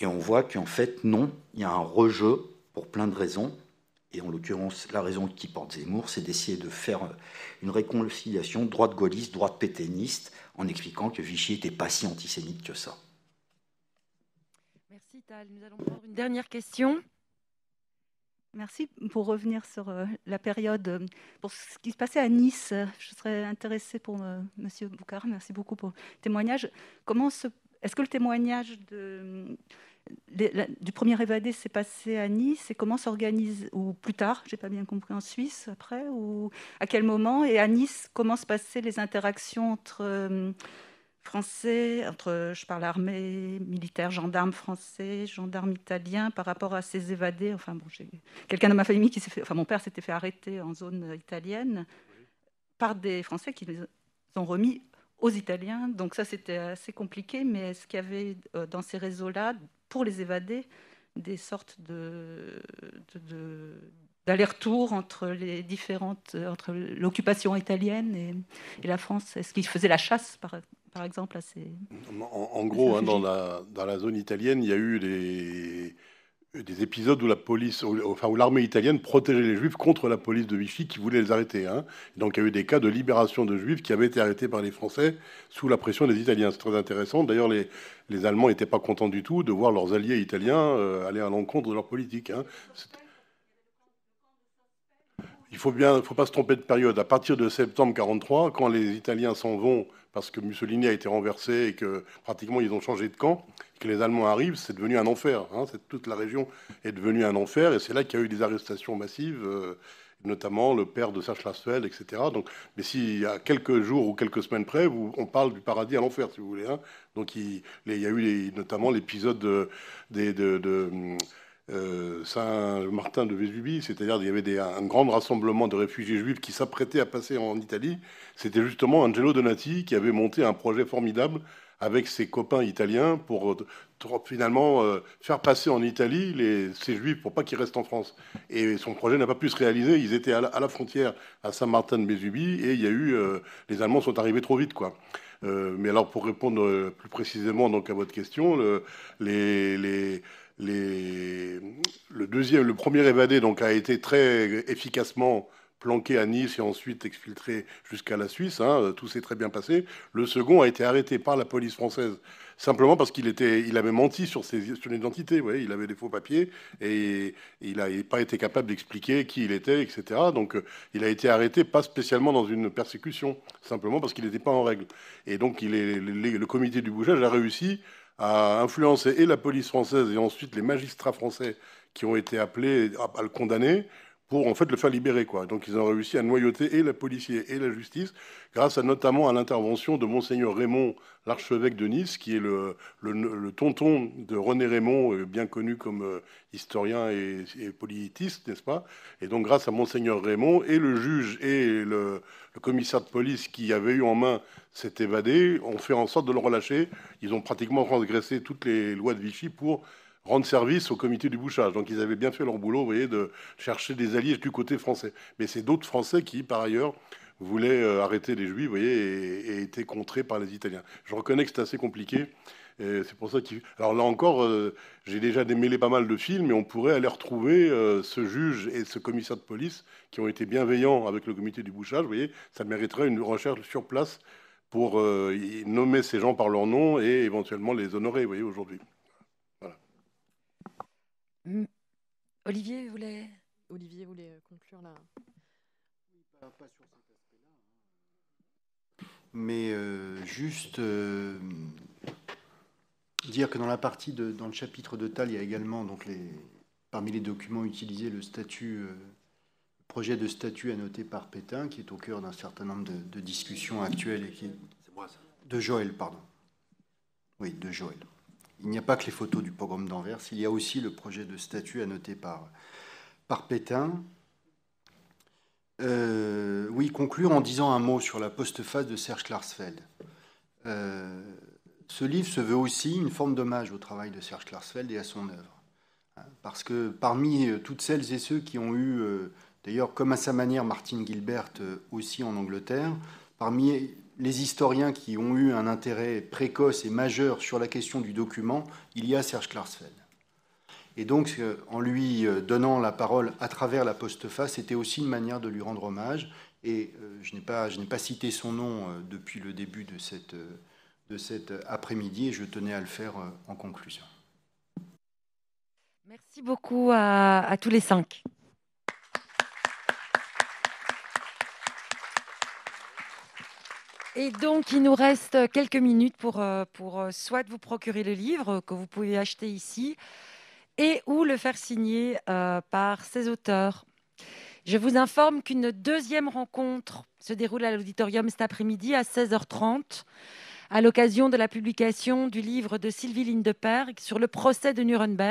Et on voit qu'en fait, non, il y a un rejeu pour plein de raisons et en l'occurrence la raison qui porte Zemmour, c'est d'essayer de faire euh, une réconciliation droite gaulliste, droite pétainiste, en expliquant que Vichy n'était pas si antisémite que ça. Merci Tal. Nous allons prendre une dernière question. Merci. Pour revenir sur euh, la période, euh, pour ce qui se passait à Nice, je serais intéressée pour Monsieur Boucard, merci beaucoup pour le témoignage. Comment Est-ce que le témoignage de du premier évadé s'est passé à Nice et comment s'organise, ou plus tard, j'ai pas bien compris, en Suisse après, ou à quel moment, et à Nice, comment se passaient les interactions entre euh, Français, entre, je parle armée, militaire, gendarme français, gendarme italien, par rapport à ces évadés, enfin bon, j'ai quelqu'un de ma famille qui s'est fait, enfin mon père s'était fait arrêter en zone italienne par des Français qui les ont remis aux Italiens, donc ça c'était assez compliqué, mais est-ce qu'il y avait euh, dans ces réseaux-là pour les évader, des sortes de, d'aller-retour entre les différentes, euh, entre l'occupation italienne et, la France. Est-ce qu'ils faisaient la chasse, par, exemple, En, gros, hein, dans, la, dans la zone italienne, il y a eu des euh, des épisodes où la police, enfin où l'armée italienne protégeait les juifs contre la police de Vichy qui voulait les arrêter. Hein. Donc il y a eu des cas de libération de juifs qui avaient été arrêtés par les Français sous la pression des Italiens. C'est très intéressant. D'ailleurs, les, Allemands n'étaient pas contents du tout de voir leurs alliés italiens euh, aller à l'encontre de leur politique. Hein. Il faut bien, faut pas se tromper de période. À partir de septembre 43, quand les Italiens s'en vont parce que Mussolini a été renversé et que pratiquement ils ont changé de camp, que les Allemands arrivent, c'est devenu un enfer. Hein. toute la région est devenue un enfer, et c'est là qu'il y a eu des arrestations massives, euh, notamment le père de Serge Lassfeld, etc. Donc, mais si a quelques jours ou quelques semaines près, on parle du paradis à l'enfer, si vous voulez. Hein. Donc il, y a eu notamment l'épisode euh, de hum, euh, Saint-Martin de Vésubie, c'est-à-dire qu'il y avait un grand rassemblement de réfugiés juifs qui s'apprêtaient à passer en Italie, c'était justement Angelo Donati qui avait monté un projet formidable avec ses copains italiens pour, euh, finalement euh, faire passer en Italie les, ces juifs pour pas qu'ils restent en France. Et son projet n'a pas pu se réaliser. Ils étaient à la, frontière à saint martin de bézubie et il y a eu les Allemands sont arrivés trop vite quoi. mais alors pour répondre plus précisément donc à votre question, les le, deuxième, le premier évadé donc, a été très efficacement planqué à Nice et ensuite exfiltré jusqu'à la Suisse. Hein, tout s'est très bien passé. Le second a été arrêté par la police française simplement parce qu'il il avait menti sur ses, son identité. il avait des faux papiers et, il n'a pas été capable d'expliquer qui il était, etc. Donc euh, il a été arrêté pas spécialement dans une persécution, simplement parce qu'il n'était pas en règle. Et donc le, le comité du bougeage a réussi a influencé et la police française et ensuite les magistrats français qui ont été appelés à, le condamner pour en fait le faire libérer. Quoi. Donc ils ont réussi à noyauter et la police et la justice, grâce à, notamment à l'intervention de monseigneur Raymond, l'archevêque de Nice, qui est le, le, tonton de René Raymond, euh, bien connu comme euh, historien et, politiste, n'est-ce pas Et donc grâce à monseigneur Raymond et le juge et le, le commissaire de police qui avait eu en main cet évadé, ont fait en sorte de le relâcher. Ils ont pratiquement transgressé toutes les lois de Vichy pour rendre service au comité du bouchage. Donc ils avaient bien fait leur boulot, vous voyez, de chercher des alliés du côté français. Mais c'est d'autres Français qui, par ailleurs, voulaient euh, arrêter les Juifs, vous voyez, et, étaient contrés par les Italiens. Je reconnais que c'est assez compliqué. C'est pour ça qu'il. Alors là encore, euh, j'ai déjà démêlé pas mal de films, mais on pourrait aller retrouver euh, ce juge et ce commissaire de police qui ont été bienveillants avec le comité du bouchage. Vous voyez, ça mériterait une recherche sur place pour nommer ces gens par leur nom et éventuellement les honorer. Vous voyez, aujourd'hui. Mm. Olivier voulait. Olivier voulait euh, conclure là. Hein. Mais euh, juste euh, dire que dans la partie de, dans le chapitre de Tal, il y a également donc les, parmi les documents utilisés le statut. projet de statut annoté par Pétain, qui est au cœur d'un certain nombre de, discussions actuelles et qui de Joël, pardon. Oui, de Joël il n'y a pas que les photos du pogrom d'Anvers, il y a aussi le projet de statut annoté par, par Pétain. Euh, oui, conclure en disant un mot sur la postface de Serge Klarsfeld. Euh, ce livre se veut aussi une forme d'hommage au travail de Serge Klarsfeld et à son œuvre. Hein, parce que parmi euh, toutes celles et ceux qui ont eu, d'ailleurs comme à sa manière Martine Gilbert aussi en Angleterre, parmi les historiens qui ont eu un intérêt précoce et majeur sur la question du document, il y a Serge Klarsfeld. Et donc, en lui euh, donnant la parole à travers la postface, c'était aussi une manière de lui rendre hommage. Et euh, je n'ai pas, pas, cité son nom euh, depuis le début de, cette, de cet après-midi, et je tenais à le faire en conclusion. Merci beaucoup à tous les cinq. Et donc, il nous reste quelques minutes pour, euh, pour euh, soit vous procurer le livre que vous pouvez acheter ici et ou le faire signer euh, par ses auteurs. Je vous informe qu'une deuxième rencontre se déroule à l'auditorium cet après-midi à 16h30 à l'occasion de la publication du livre de Sylvie Lindeperg sur le procès de Nuremberg.